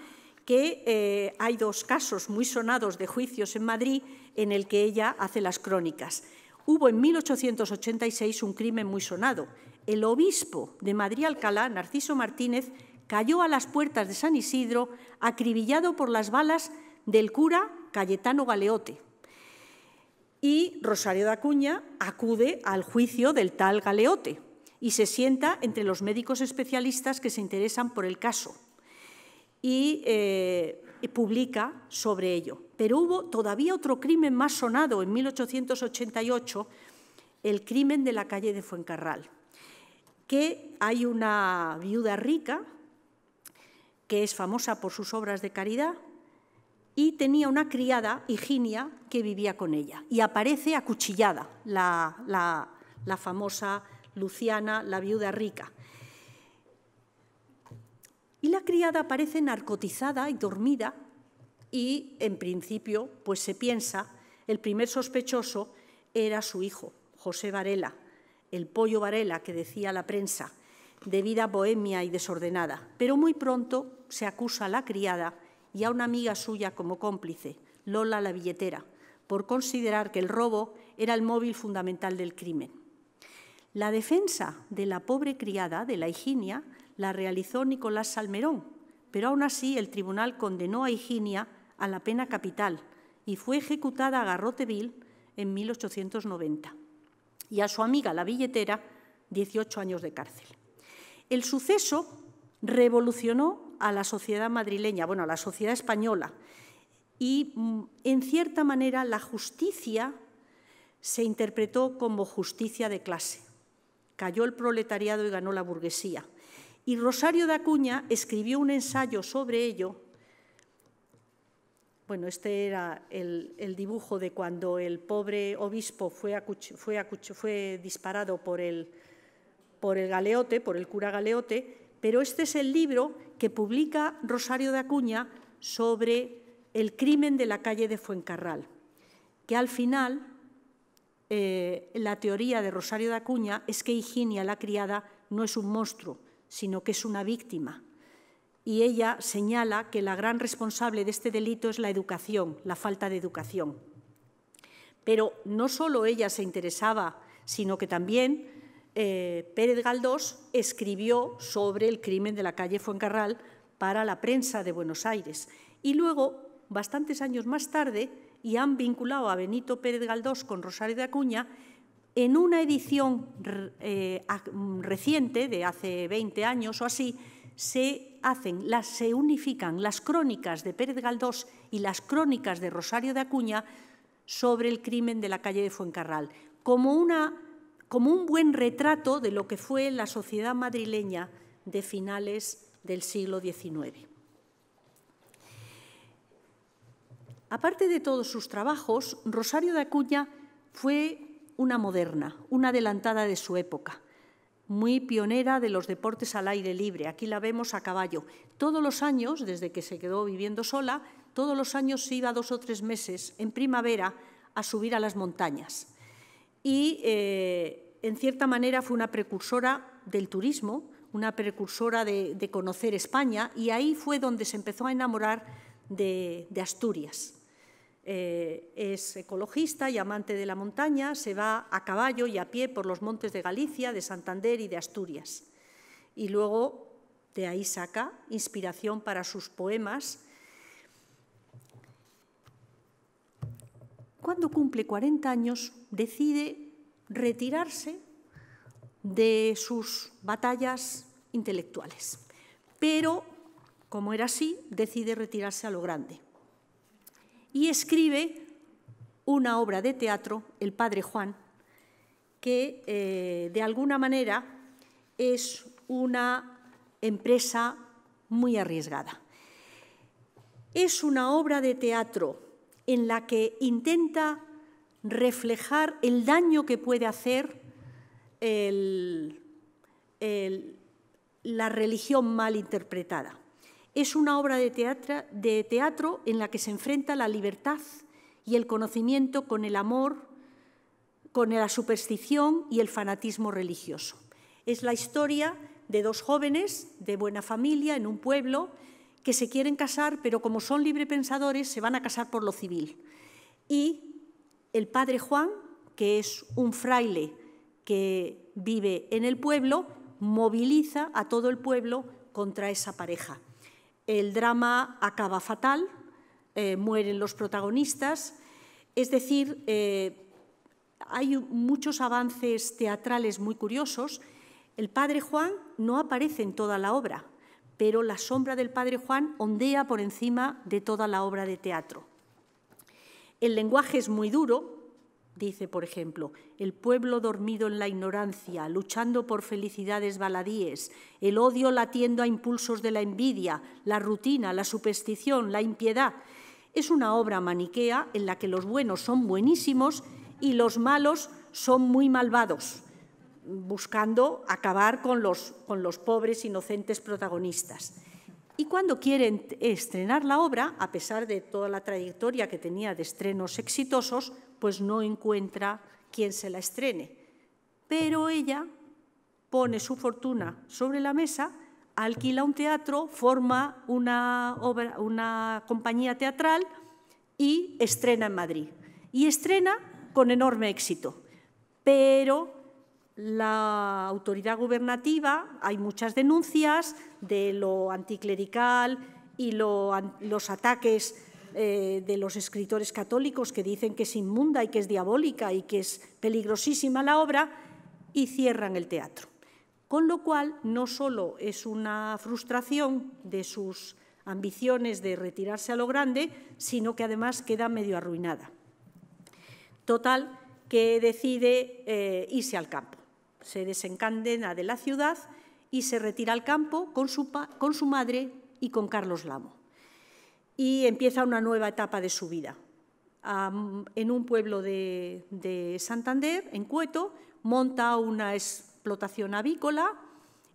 Speaker 3: que eh, hay dos casos muy sonados de juicios en Madrid en el que ella hace las crónicas. Hubo en 1886 un crimen muy sonado. El obispo de Madrid Alcalá, Narciso Martínez, cayó a las puertas de San Isidro acribillado por las balas del cura Cayetano Galeote. Y Rosario de Acuña acude al juicio del tal Galeote y se sienta entre los médicos especialistas que se interesan por el caso y eh, publica sobre ello. Pero hubo todavía otro crimen más sonado en 1888, el crimen de la calle de Fuencarral, que hay una viuda rica que es famosa por sus obras de caridad, y tenía una criada, Higinia, que vivía con ella. Y aparece acuchillada la, la, la famosa Luciana, la viuda rica. Y la criada aparece narcotizada y dormida y, en principio, pues se piensa, el primer sospechoso era su hijo, José Varela, el pollo Varela que decía la prensa, de vida bohemia y desordenada. Pero muy pronto se acusa a la criada y a una amiga suya como cómplice, Lola la billetera, por considerar que el robo era el móvil fundamental del crimen. La defensa de la pobre criada, de la Higinia, la realizó Nicolás Salmerón, pero aún así el tribunal condenó a Higinia a la pena capital y fue ejecutada a Garroteville en 1890 y a su amiga la billetera 18 años de cárcel. El suceso revolucionó a la sociedad madrileña, bueno, a la sociedad española, y mm, en cierta manera la justicia se interpretó como justicia de clase. Cayó el proletariado y ganó la burguesía. Y Rosario de Acuña escribió un ensayo sobre ello. Bueno, este era el, dibujo de cuando el pobre obispo fue, fue disparado por el, por el galeote, por el cura galeote, pero este es el libro que publica Rosario de Acuña sobre el crimen de la calle de Fuencarral, que al final eh, la teoría de Rosario de Acuña es que Higinia, la criada, no es un monstruo, sino que es una víctima. Y ella señala que la gran responsable de este delito es la educación, la falta de educación. Pero no solo ella se interesaba, sino que también eh, Pérez Galdós escribió sobre el crimen de la calle Fuencarral para la prensa de Buenos Aires. Y luego, bastantes años más tarde, y han vinculado a Benito Pérez Galdós con Rosario de Acuña en una edición eh, mm, reciente, de hace 20 años o así, se hacen, las, se unifican las crónicas de Pérez Galdós y las crónicas de Rosario de Acuña sobre el crimen de la calle de Fuencarral, como, una, como un buen retrato de lo que fue la sociedad madrileña de finales del siglo XIX. Aparte de todos sus trabajos, Rosario de Acuña fue una moderna, una adelantada de su época, muy pionera de los deportes al aire libre. Aquí la vemos a caballo. Todos los años, desde que se quedó viviendo sola, todos los años se iba dos o tres meses en primavera a subir a las montañas. Y, eh, en cierta manera, fue una precursora del turismo, una precursora de conocer España, y ahí fue donde se empezó a enamorar de, Asturias. Eh, es ecologista y amante de la montaña, se va a caballo y a pie por los montes de Galicia, de Santander y de Asturias. Y luego de ahí saca inspiración para sus poemas. Cuando cumple 40 años, decide retirarse de sus batallas intelectuales, pero como era así, decide retirarse a lo grande. Y escribe una obra de teatro, El Padre Juan, que eh, de alguna manera es una empresa muy arriesgada. Es una obra de teatro en la que intenta reflejar el daño que puede hacer la religión mal interpretada es una obra de teatro, en la que se enfrenta la libertad y el conocimiento con el amor, con la superstición y el fanatismo religioso. Es la historia de dos jóvenes de buena familia en un pueblo que se quieren casar, pero como son librepensadores, se van a casar por lo civil. Y el padre Juan, que es un fraile que vive en el pueblo, moviliza a todo el pueblo contra esa pareja. El drama acaba fatal, eh, mueren los protagonistas, es decir, eh, hay muchos avances teatrales muy curiosos. El padre Juan no aparece en toda la obra, pero la sombra del padre Juan ondea por encima de toda la obra de teatro. El lenguaje es muy duro, Dice, por ejemplo, el pueblo dormido en la ignorancia, luchando por felicidades baladíes, el odio latiendo a impulsos de la envidia, la rutina, la superstición, la impiedad. Es una obra maniquea en la que los buenos son buenísimos y los malos son muy malvados, buscando acabar con los, con los pobres inocentes protagonistas. Y cuando quieren estrenar la obra, a pesar de toda la trayectoria que tenía de estrenos exitosos, pues no encuentra quien se la estrene. Pero ella pone su fortuna sobre la mesa, alquila un teatro, forma una, una compañía teatral y estrena en Madrid. Y estrena con enorme éxito. Pero la autoridad gubernativa, hay muchas denuncias de lo anticlerical y los ataques eh, de los escritores católicos que dicen que es inmunda y que es diabólica y que es peligrosísima la obra, y cierran el teatro. Con lo cual, no solo es una frustración de sus ambiciones de retirarse a lo grande, sino que además queda medio arruinada. Total, que decide eh, irse al campo. Se desencadena de la ciudad y se retira al campo con su, con su madre y con Carlos Lamo y empieza una nueva etapa de su vida. en un pueblo de, de, Santander, en Cueto, monta una explotación avícola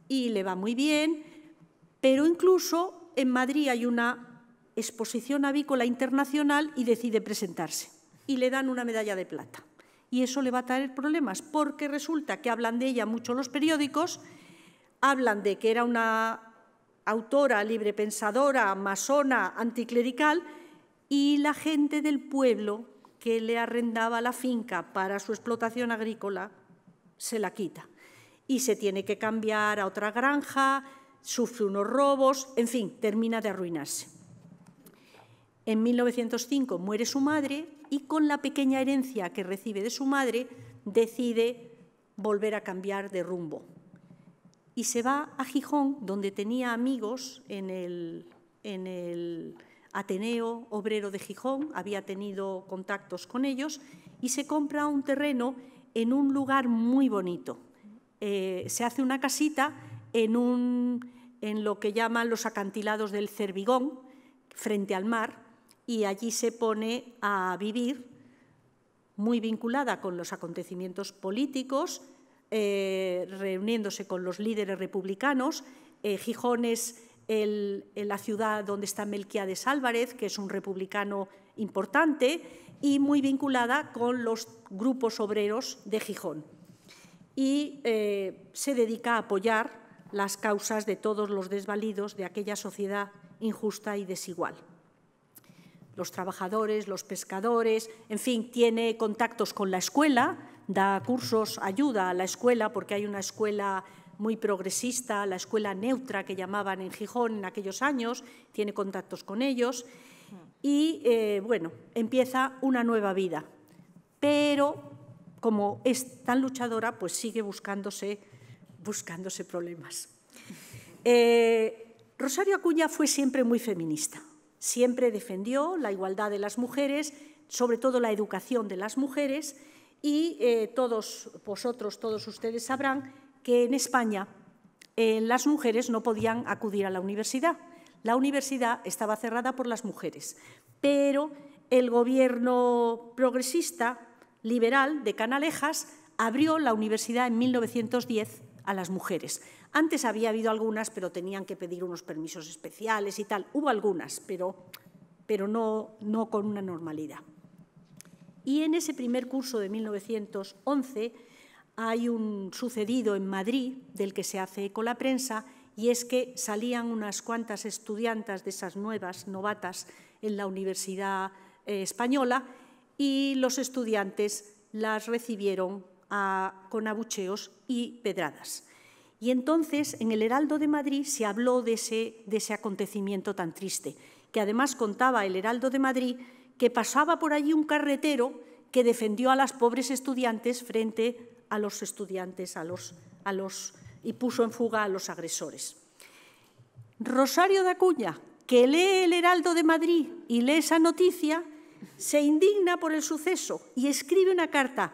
Speaker 3: y le va muy bien, pero incluso en Madrid hay una exposición avícola internacional y decide presentarse y le dan una medalla de plata. Y eso le va a traer problemas porque resulta que hablan de ella mucho los periódicos, hablan de que era una autora, libre pensadora, masona, anticlerical, y la gente del pueblo que le arrendaba la finca para su explotación agrícola se la quita y se tiene que cambiar a otra granja, sufre unos robos, en fin, termina de arruinarse. En 1905 muere su madre y con la pequeña herencia que recibe de su madre decide volver a cambiar de rumbo y se va a Gijón, donde tenía amigos en el, Ateneo Obrero de Gijón, había tenido contactos con ellos, y se compra un terreno en un lugar muy bonito. Eh, se hace una casita en, un, en lo que llaman los acantilados del Cervigón, frente al mar, y allí se pone a vivir, muy vinculada con los acontecimientos políticos, eh, reuniéndose con los líderes republicanos. Eh, Gijón es la ciudad donde está Melquiades Álvarez, que es un republicano importante y muy vinculada con los grupos obreros de Gijón. Y eh, se dedica a apoyar las causas de todos los desvalidos de aquella sociedad injusta y desigual. Los trabajadores, los pescadores, en fin, tiene contactos con la escuela da cursos, ayuda a la escuela, porque hay una escuela muy progresista, la escuela neutra que llamaban en Gijón en aquellos años, tiene contactos con ellos y, eh, bueno, empieza una nueva vida. Pero como es tan luchadora, pues sigue buscándose, problemas. Eh, Rosario Acuña fue siempre muy feminista, siempre defendió la igualdad de las mujeres, sobre todo la educación de las mujeres, y eh, todos vosotros, todos ustedes sabrán que en España eh, las mujeres no podían acudir a la universidad. La universidad estaba cerrada por las mujeres, pero el gobierno progresista liberal de Canalejas abrió la universidad en 1910 a las mujeres. Antes había habido algunas, pero tenían que pedir unos permisos especiales y tal. Hubo algunas, pero, pero no, no con una normalidad. Y en ese primer curso de 1911 hay un sucedido en Madrid del que se hace eco la prensa y es que salían unas cuantas estudiantes de esas nuevas novatas en la Universidad eh, Española y los estudiantes las recibieron con abucheos y pedradas. Y entonces en el Heraldo de Madrid se habló de ese, de ese acontecimiento tan triste, que además contaba el Heraldo de Madrid que pasaba por allí un carretero que defendió a las pobres estudiantes frente a los estudiantes a los, a los, y puso en fuga a los agresores. Rosario de Acuña, que lee el Heraldo de Madrid y lee esa noticia, se indigna por el suceso y escribe una carta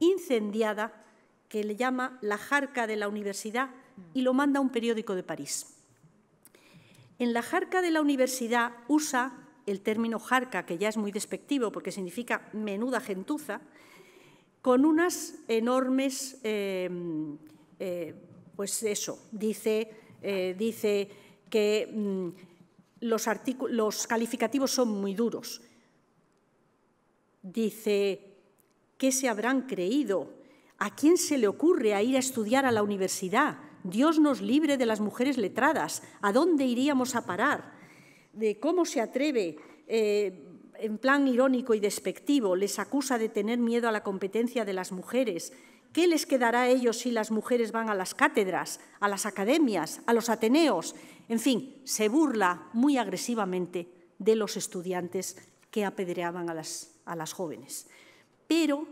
Speaker 3: incendiada que le llama La Jarca de la Universidad y lo manda a un periódico de París. En La Jarca de la Universidad usa el término jarca, que ya es muy despectivo porque significa menuda gentuza, con unas enormes, em, eh, pues eso, dice, eh, dice que mm, los, los calificativos son muy duros. Dice, ¿qué se habrán creído? ¿A quién se le ocurre a ir a estudiar a la universidad? Dios nos libre de las mujeres letradas. ¿A dónde iríamos a parar? de cómo se atreve, eh, en plan irónico y despectivo, les acusa de tener miedo a la competencia de las mujeres. ¿Qué les quedará a ellos si las mujeres van a las cátedras, a las academias, a los ateneos? En fin, se burla muy agresivamente de los estudiantes que apedreaban las, a las jóvenes. Pero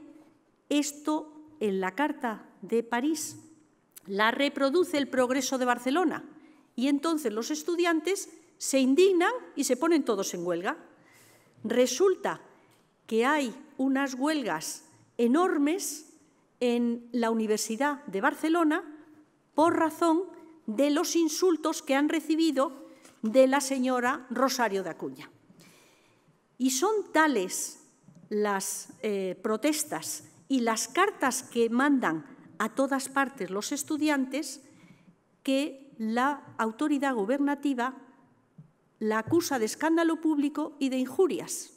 Speaker 3: esto en la Carta de París la reproduce el progreso de Barcelona y entonces los estudiantes se indignan y se ponen todos en huelga. Resulta que hay unas huelgas enormes en la Universidad de Barcelona por razón de los insultos que han recibido de la señora Rosario de Acuña. Y son tales las eh, protestas y las cartas que mandan a todas partes los estudiantes que la autoridad gubernativa la acusa de escándalo público y de injurias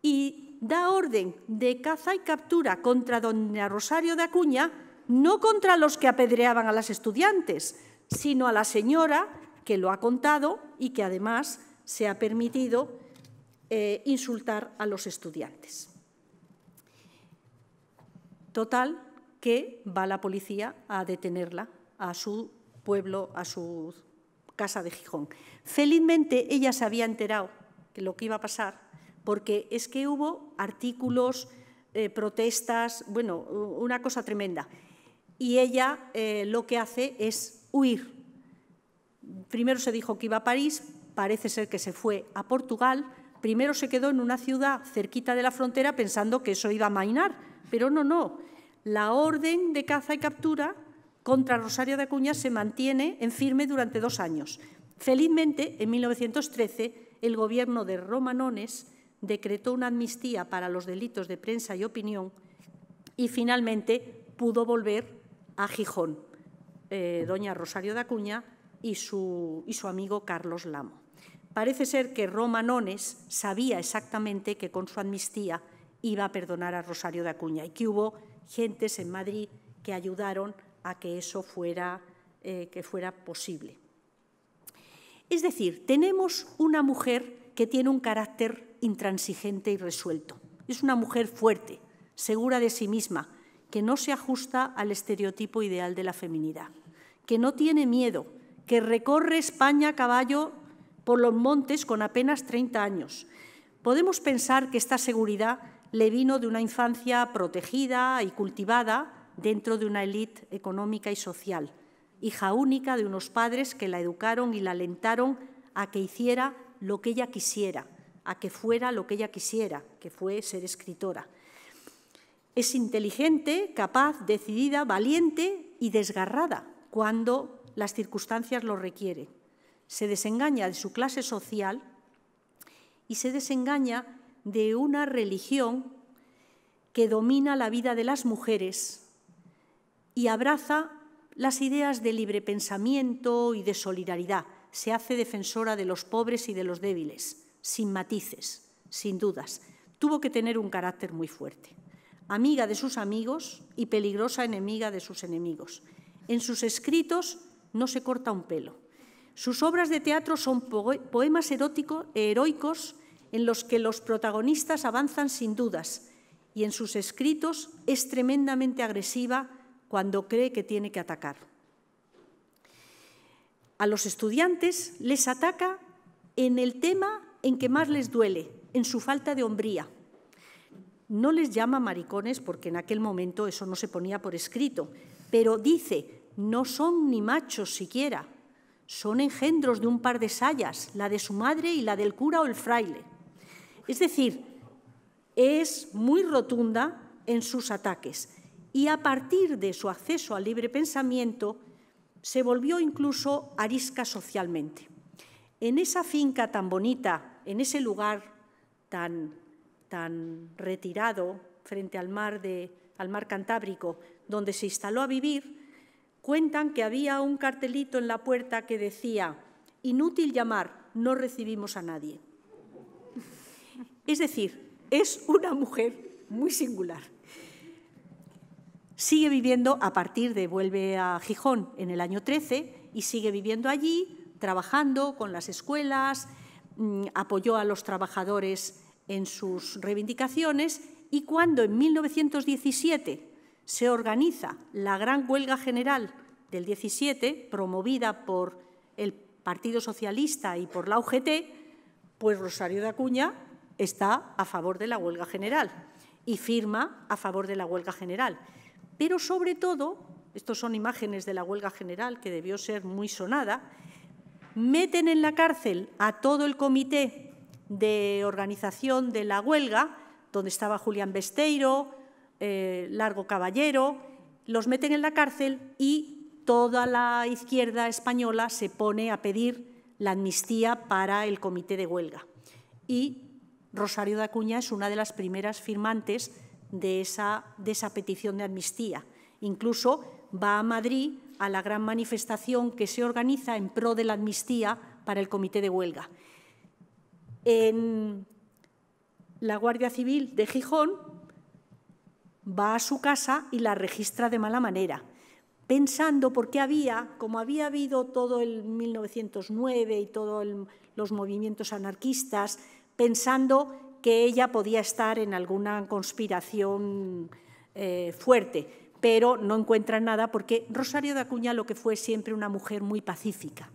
Speaker 3: y da orden de caza y captura contra doña Rosario de Acuña, no contra los que apedreaban a las estudiantes, sino a la señora que lo ha contado y que además se ha permitido eh, insultar a los estudiantes. Total, que va la policía a detenerla a su pueblo, a su Casa de Gijón. Felizmente ella se había enterado de lo que iba a pasar, porque es que hubo artículos, eh, protestas, bueno, una cosa tremenda. Y ella eh, lo que hace es huir. Primero se dijo que iba a París, parece ser que se fue a Portugal, primero se quedó en una ciudad cerquita de la frontera pensando que eso iba a mainar, pero no, no. La orden de caza y captura contra Rosario de Acuña se mantiene en firme durante dos años. Felizmente, en 1913, el gobierno de Romanones decretó una amnistía para los delitos de prensa y opinión y finalmente pudo volver a Gijón, eh, doña Rosario de Acuña y su, y su amigo Carlos Lamo. Parece ser que Romanones sabía exactamente que con su amnistía iba a perdonar a Rosario de Acuña y que hubo gentes en Madrid que ayudaron a que eso fuera, eh, que fuera posible. Es decir, tenemos una mujer que tiene un carácter intransigente y resuelto. Es una mujer fuerte, segura de sí misma, que no se ajusta al estereotipo ideal de la feminidad, que no tiene miedo, que recorre España a caballo por los montes con apenas 30 años. Podemos pensar que esta seguridad le vino de una infancia protegida y cultivada, dentro de una élite económica y social, hija única de unos padres que la educaron y la alentaron a que hiciera lo que ella quisiera, a que fuera lo que ella quisiera, que fue ser escritora. Es inteligente, capaz, decidida, valiente y desgarrada cuando las circunstancias lo requieren. Se desengaña de su clase social y se desengaña de una religión que domina la vida de las mujeres y abraza las ideas de libre pensamiento y de solidaridad. Se hace defensora de los pobres y de los débiles, sin matices, sin dudas. Tuvo que tener un carácter muy fuerte. Amiga de sus amigos y peligrosa enemiga de sus enemigos. En sus escritos no se corta un pelo. Sus obras de teatro son poemas heroicos en los que los protagonistas avanzan sin dudas y en sus escritos es tremendamente agresiva cuando cree que tiene que atacar. A los estudiantes les ataca en el tema en que más les duele, en su falta de hombría. No les llama maricones porque en aquel momento eso no se ponía por escrito, pero dice, no son ni machos siquiera, son engendros de un par de sayas, la de su madre y la del cura o el fraile. Es decir, es muy rotunda en sus ataques y a partir de su acceso al libre pensamiento se volvió incluso arisca socialmente. En esa finca tan bonita, en ese lugar tan, tan retirado frente al mar, de, al mar Cantábrico, donde se instaló a vivir, cuentan que había un cartelito en la puerta que decía, inútil llamar, no recibimos a nadie. Es decir, es una mujer muy singular. Sigue viviendo a partir de, vuelve a Gijón en el año 13 y sigue viviendo allí, trabajando con las escuelas, mm, apoyó a los trabajadores en sus reivindicaciones y cuando en 1917 se organiza la gran huelga general del 17, promovida por el Partido Socialista y por la UGT, pues Rosario de Acuña está a favor de la huelga general y firma a favor de la huelga general. Pero sobre todo, estos son imágenes de la huelga general que debió ser muy sonada, meten en la cárcel a todo el comité de organización de la huelga, donde estaba Julián Besteiro, eh, Largo Caballero, los meten en la cárcel y toda la izquierda española se pone a pedir la amnistía para el comité de huelga. Y Rosario da Acuña es una de las primeras firmantes de esa, de esa petición de amnistía. Incluso va a Madrid a la gran manifestación que se organiza en pro de la amnistía para el comité de huelga. En la Guardia Civil de Gijón va a su casa y la registra de mala manera, pensando porque había, como había habido todo el 1909 y todos los movimientos anarquistas, pensando que ella podía estar en alguna conspiración eh, fuerte, pero no encuentra nada porque Rosario de Acuña lo que fue siempre una mujer muy pacífica.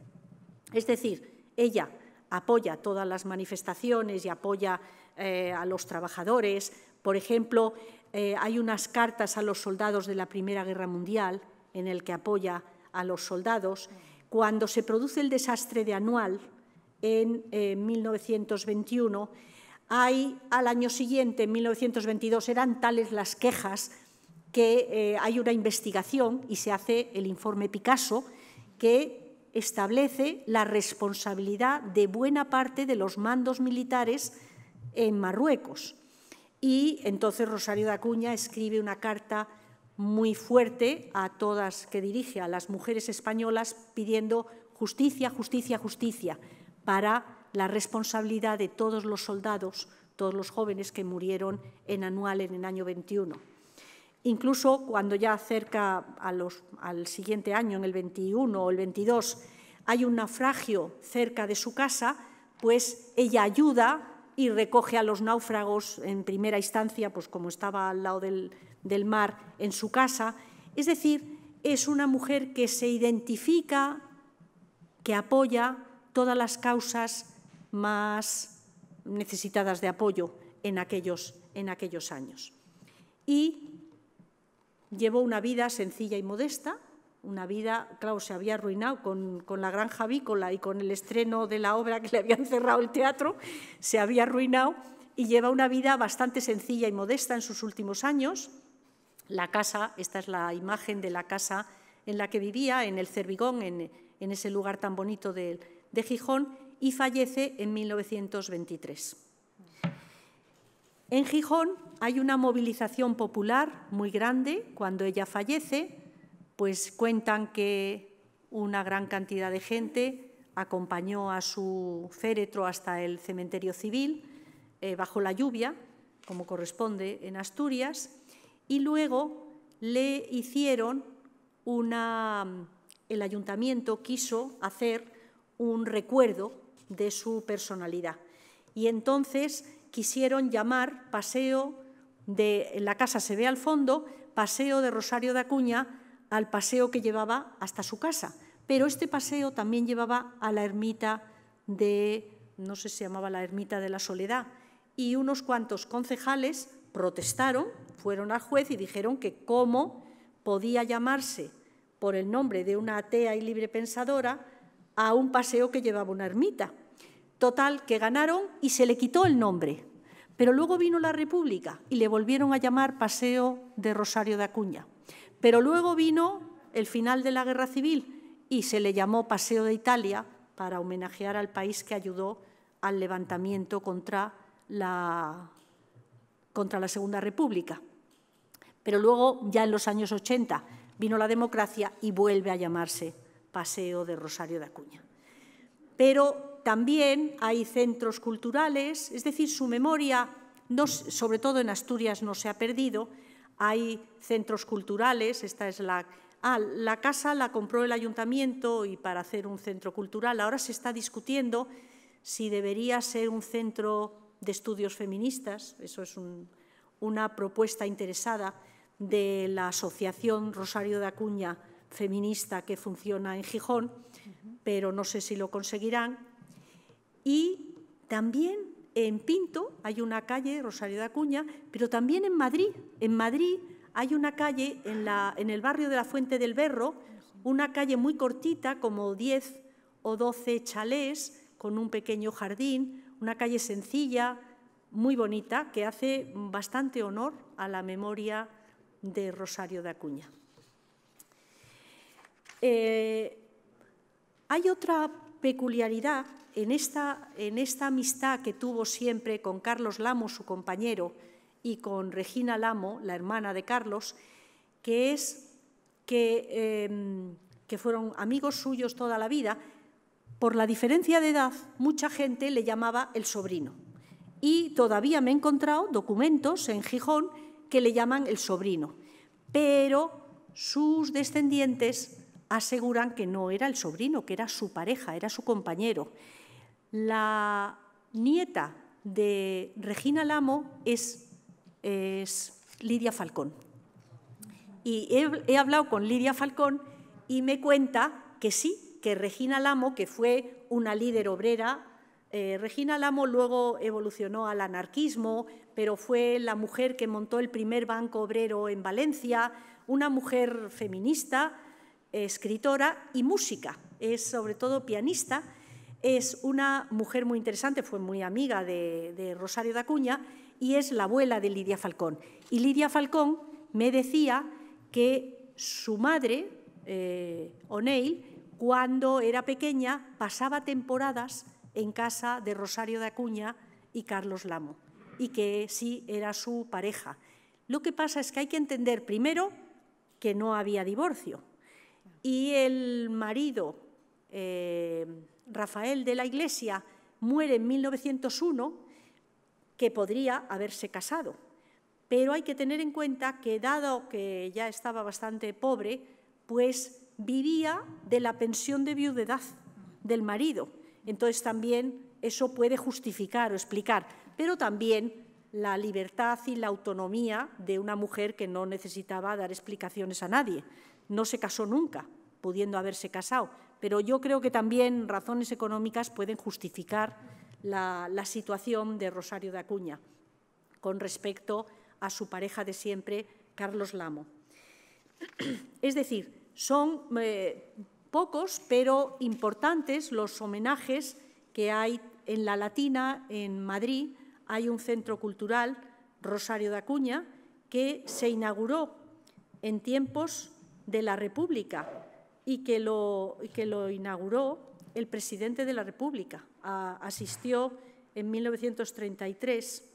Speaker 3: Es decir, ella apoya todas las manifestaciones y apoya eh, a los trabajadores. Por ejemplo, eh, hay unas cartas a los soldados de la Primera Guerra Mundial en el que apoya a los soldados. Cuando se produce el desastre de Anual en 1921, al año siguiente, en 1922, eran tales las quejas que eh, hay una investigación y se hace el informe Picasso que establece la responsabilidad de buena parte de los mandos militares en Marruecos. Y entonces Rosario de Acuña escribe una carta muy fuerte a todas que dirige a las mujeres españolas pidiendo justicia, justicia, justicia para la responsabilidad de todos los soldados, todos los jóvenes que murieron en anual en el año 21. Incluso cuando ya cerca al siguiente año, en el 21 o el 22, hay un naufragio cerca de su casa, pues ella ayuda y recoge a los náufragos en primera instancia, pues como estaba al lado del mar, en su casa. Es decir, es una mujer que se identifica, que apoya todas las causas más necesitadas de apoyo en aquellos, en aquellos años. Y llevó una vida sencilla y modesta, una vida, claro, se había arruinado con, la granja javícola y con el estreno de la obra que le habían cerrado el teatro, se había arruinado y lleva una vida bastante sencilla y modesta en sus últimos años. La casa, esta es la imagen de la casa en la que vivía, en el Cervigón, en, ese lugar tan bonito de, de Gijón, y fallece en 1923. En Gijón hay una movilización popular muy grande. Cuando ella fallece, pues cuentan que una gran cantidad de gente acompañó a su féretro hasta el cementerio civil eh, bajo la lluvia, como corresponde en Asturias, y luego le hicieron una... El ayuntamiento quiso hacer un recuerdo de su personalidad. Y entonces quisieron llamar Paseo de la casa se ve al fondo, Paseo de Rosario de Acuña al paseo que llevaba hasta su casa. Pero este paseo también llevaba a la ermita de, no sé si se llamaba la ermita de la soledad, y unos cuantos concejales protestaron, fueron al juez y dijeron que cómo podía llamarse por el nombre de una atea y libre pensadora a un paseo que llevaba una ermita. Total, que ganaron y se le quitó el nombre. Pero luego vino la República y le volvieron a llamar Paseo de Rosario de Acuña. Pero luego vino el final de la Guerra Civil y se le llamó Paseo de Italia para homenajear al país que ayudó al levantamiento contra la, contra la Segunda República. Pero luego, ya en los años 80, vino la democracia y vuelve a llamarse Paseo de Rosario de Acuña. Pero también hay centros culturales, es decir, su memoria, sobre todo en Asturias, no se ha perdido. Hay centros culturales, esta es la... Ah, la casa la compró el ayuntamiento y para hacer un centro cultural. Ahora se está discutiendo si debería ser un centro de estudios feministas, eso es una propuesta interesada de la Asociación Rosario de Acuña feminista que funciona en Gijón, pero no sé si lo conseguirán. Y también en Pinto hay una calle, Rosario de Acuña, pero también en Madrid. En Madrid hay una calle en, el barrio de la Fuente del Berro, una calle muy cortita, como 10 o 12 chalés, con un pequeño jardín, una calle sencilla, muy bonita, que hace bastante honor a la memoria de Rosario de Acuña. Eh, hay otra peculiaridad en esta, amistad que tuvo siempre con Carlos Lamo, su compañero, y con Regina Lamo, la hermana de Carlos, que es em, que fueron amigos suyos toda la vida, por la diferencia de edad, mucha gente le llamaba el sobrino. Y todavía me he encontrado documentos en Gijón que le llaman el sobrino. Pero sus descendientes aseguran que no era el sobrino, que era su pareja, era su compañero. La nieta de Regina Lamo es, Lidia Falcón. Y he, hablado con Lidia Falcón y me cuenta que sí, que Regina Lamo, que fue una líder obrera, eh, Regina Lamo luego evolucionó al anarquismo, pero fue la mujer que montó el primer banco obrero en Valencia, una mujer feminista, escritora y música, es sobre todo pianista, es una mujer muy interesante, fue muy amiga de, Rosario de Acuña y es la abuela de Lidia Falcón. Y Lidia Falcón me decía que su madre, eh, O'Neill, cuando era pequeña pasaba temporadas en casa de Rosario de Acuña y Carlos Lamo, y que sí era su pareja. Lo que pasa es que hay que entender primero que no había divorcio y el marido eh, Rafael de la Iglesia muere en 1901, que podría haberse casado. Pero hay que tener en cuenta que, dado que ya estaba bastante pobre, pues vivía de la pensión de viudedad del marido. Entonces también eso puede justificar o explicar, pero también la libertad y la autonomía de una mujer que no necesitaba dar explicaciones a nadie. No se casó nunca, pudiendo haberse casado, pero yo creo que también razones económicas pueden justificar la, situación de Rosario de Acuña con respecto a su pareja de siempre, Carlos Lamo. Es decir, son eh, pocos pero importantes los homenajes que hay en La Latina, en Madrid, hay un centro cultural, Rosario de Acuña, que se inauguró en tiempos de la República y que lo, que lo inauguró el presidente de la República. asistió en 1933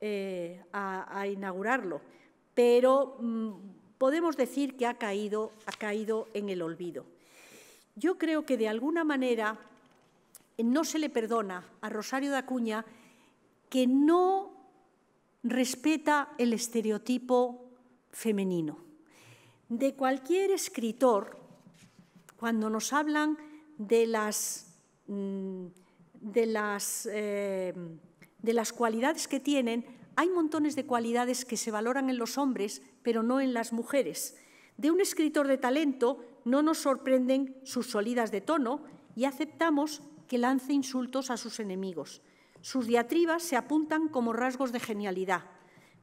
Speaker 3: eh, a, inaugurarlo, pero mm, podemos decir que ha caído, ha caído en el olvido. Yo creo que de alguna manera eh, no se le perdona a Rosario de Acuña que no respeta el estereotipo femenino. De cualquier escritor cuando nos hablan de las, mm, de las, eh, de las cualidades que tienen, hay montones de cualidades que se valoran en los hombres, pero no en las mujeres. De un escritor de talento no nos sorprenden sus solidas de tono y aceptamos que lance insultos a sus enemigos. Sus diatribas se apuntan como rasgos de genialidad,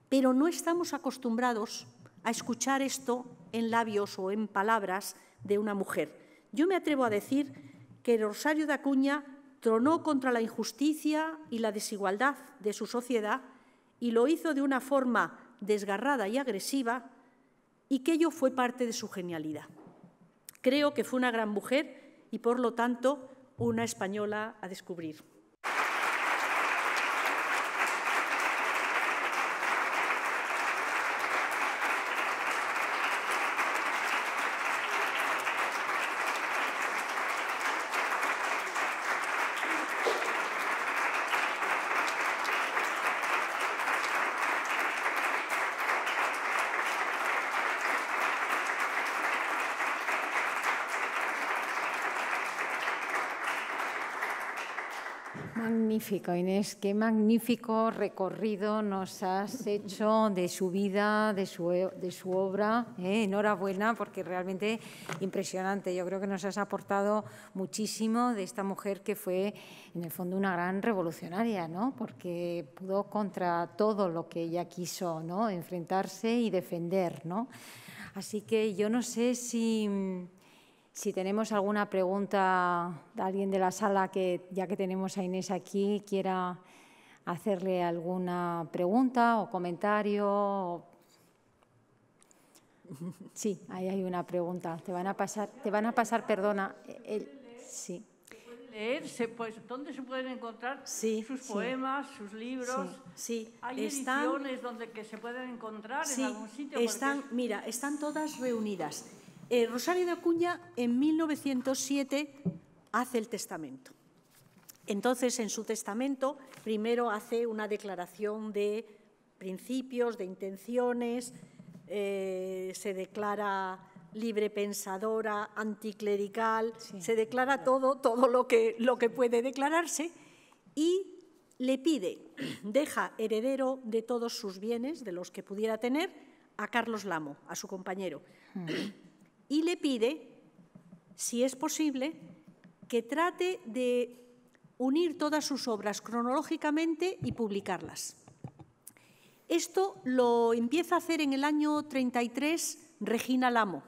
Speaker 3: pero no estamos acostumbrados a escuchar esto en labios o en palabras de una mujer. Yo me atrevo a decir que el Rosario de Acuña tronó contra la injusticia y la desigualdad de su sociedad y lo hizo de una forma desgarrada y agresiva y que ello fue parte de su genialidad. Creo que fue una gran mujer y, por lo tanto, una española a descubrir.
Speaker 2: magnífico, Inés, qué magnífico recorrido nos has hecho de su vida, de su, e, de su obra. ¿eh? enhorabuena, porque realmente impresionante. Yo creo que nos has aportado muchísimo de esta mujer que fue, en el fondo, una gran revolucionaria, ¿no? Porque pudo contra todo lo que ella quiso, ¿no? Enfrentarse y defender, ¿no? Así que yo no sé si si tenemos alguna pregunta de alguien de la sala, que ya que tenemos a Inés aquí, quiera hacerle alguna pregunta o comentario. *laughs* Sí, ahí hay una pregunta. Te van a pasar, te van a pasar perdona. sí.
Speaker 3: Leer, se ¿dónde se pueden encontrar sus poemas, sus libros? Sí, ¿Hay están, ediciones donde se pueden encontrar en algún sitio? Están, Mira, están todas reunidas. Eh, Rosario de Acuña en 1907 hace el testamento. Entonces, en su testamento, primero hace una declaración de principios, de intenciones, eh, se declara libre pensadora, anticlerical, se declara todo, todo lo que, lo que puede declararse y le pide, deja heredero de todos sus bienes, de los que pudiera tener, a Carlos Lamo, a su compañero. Mm y le pide, si es posible, que trate de unir todas sus obras cronológicamente y publicarlas. Esto lo empieza a hacer en el año 33 Regina Lamo,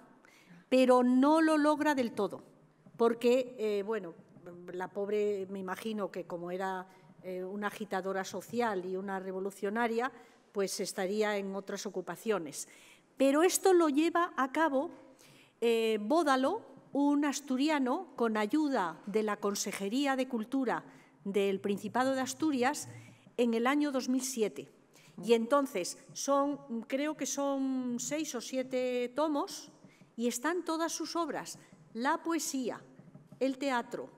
Speaker 3: pero no lo logra del todo, porque, eh, bueno, la pobre, me imagino que como era eh, una agitadora social y una revolucionaria, pues estaría en otras ocupaciones. Pero esto lo lleva a cabo eh, Bódalo, un asturiano, con ayuda de la Consejería de Cultura del Principado de Asturias, en el año 2007. Y entonces son, creo que son seis o siete tomos y están todas sus obras, la poesía, el teatro,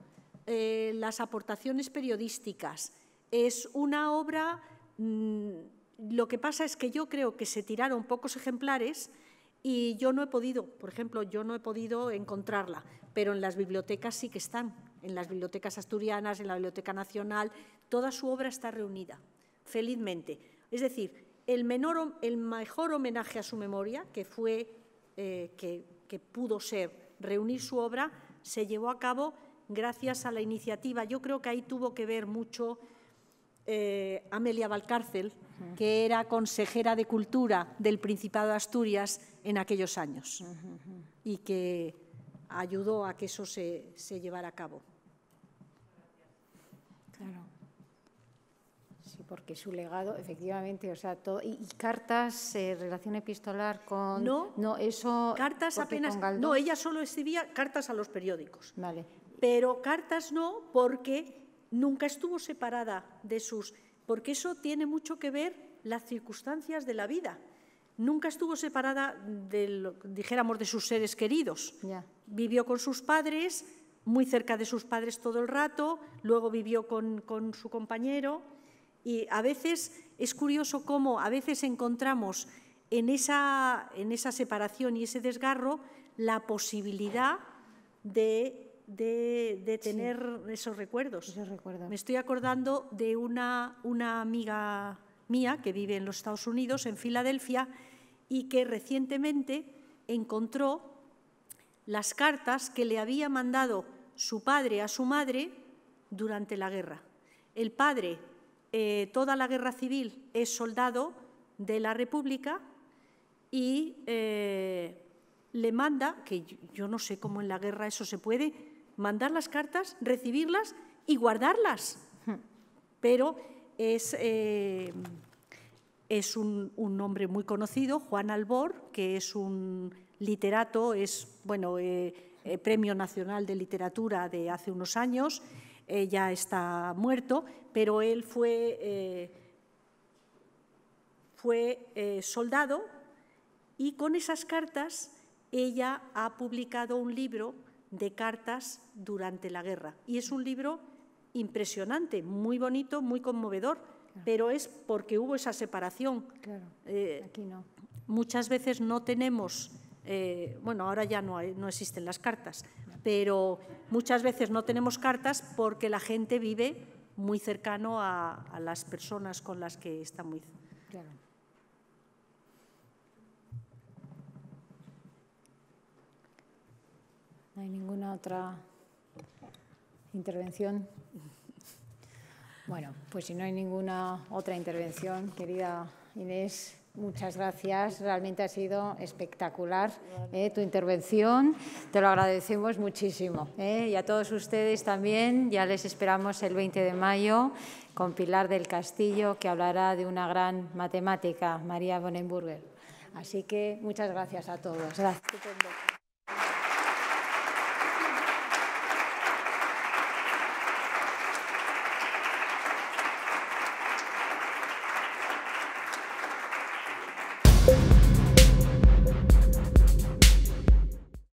Speaker 3: eh, las aportaciones periodísticas. Es una obra, mm, lo que pasa es que yo creo que se tiraron pocos ejemplares y yo no he podido, por ejemplo, yo no he podido encontrarla, pero en las bibliotecas sí que están, en las bibliotecas asturianas, en la Biblioteca Nacional, toda su obra está reunida, felizmente. Es decir, el, menor, el mejor homenaje a su memoria, que fue, eh, que, pudo ser reunir su obra, se llevó a cabo gracias a la iniciativa. Yo creo que ahí tuvo que ver mucho eh, Amelia Valcárcel, que era consejera de Cultura del Principado de Asturias en aquellos años y que ayudó a que eso se, llevara a cabo.
Speaker 2: Claro. Sí, porque su legado, efectivamente, o sea, todo, y, cartas, eh, relación epistolar con... No, no eso... Cartas apenas... No, ella
Speaker 3: solo escribía cartas a los periódicos. Vale. Pero cartas no, porque nunca estuvo separada de sus porque eso tiene mucho que ver las circunstancias de la vida. Nunca estuvo separada, de dijéramos, de sus seres queridos. Vivió con sus padres, muy cerca de sus padres todo el rato, luego vivió con, su compañero y a veces es curioso cómo a veces encontramos en esa, en esa separación y ese desgarro la posibilidad de de, tener esos recuerdos. Me estoy acordando de una, una amiga mía que vive en los Estados Unidos, en Filadelfia, y que recientemente encontró las cartas que le había mandado su padre a su madre durante la guerra. El padre, eh, toda la guerra civil, es soldado de la República y eh, le manda, que yo no sé cómo en la guerra eso se puede, mandar las cartas, recibirlas y guardarlas. Pero es, eh, es un, hombre nombre muy conocido, Juan Albor, que es un literato, es bueno, eh, eh, Premio Nacional de Literatura de hace unos años, ya está muerto, pero él fue, fue soldado y con esas cartas ella ha publicado un libro de cartas durante la guerra. Y es un libro impresionante, muy bonito, muy conmovedor, pero es porque hubo esa separación. Eh, muchas veces no tenemos, eh, bueno, ahora ya no, hay, no existen las cartas, pero muchas veces no tenemos cartas porque la gente vive muy cercano a, las personas con las que está muy...
Speaker 2: No hay ninguna otra intervención. Bueno, pues si no hay ninguna otra intervención, querida Inés, muchas gracias. Realmente ha sido espectacular eh, tu intervención. Te lo agradecemos muchísimo. Eh, y a todos ustedes también, ya les esperamos el 20 de mayo con Pilar del Castillo, que hablará de una gran matemática, María Bonenburger. Así que muchas gracias a todos. Gracias.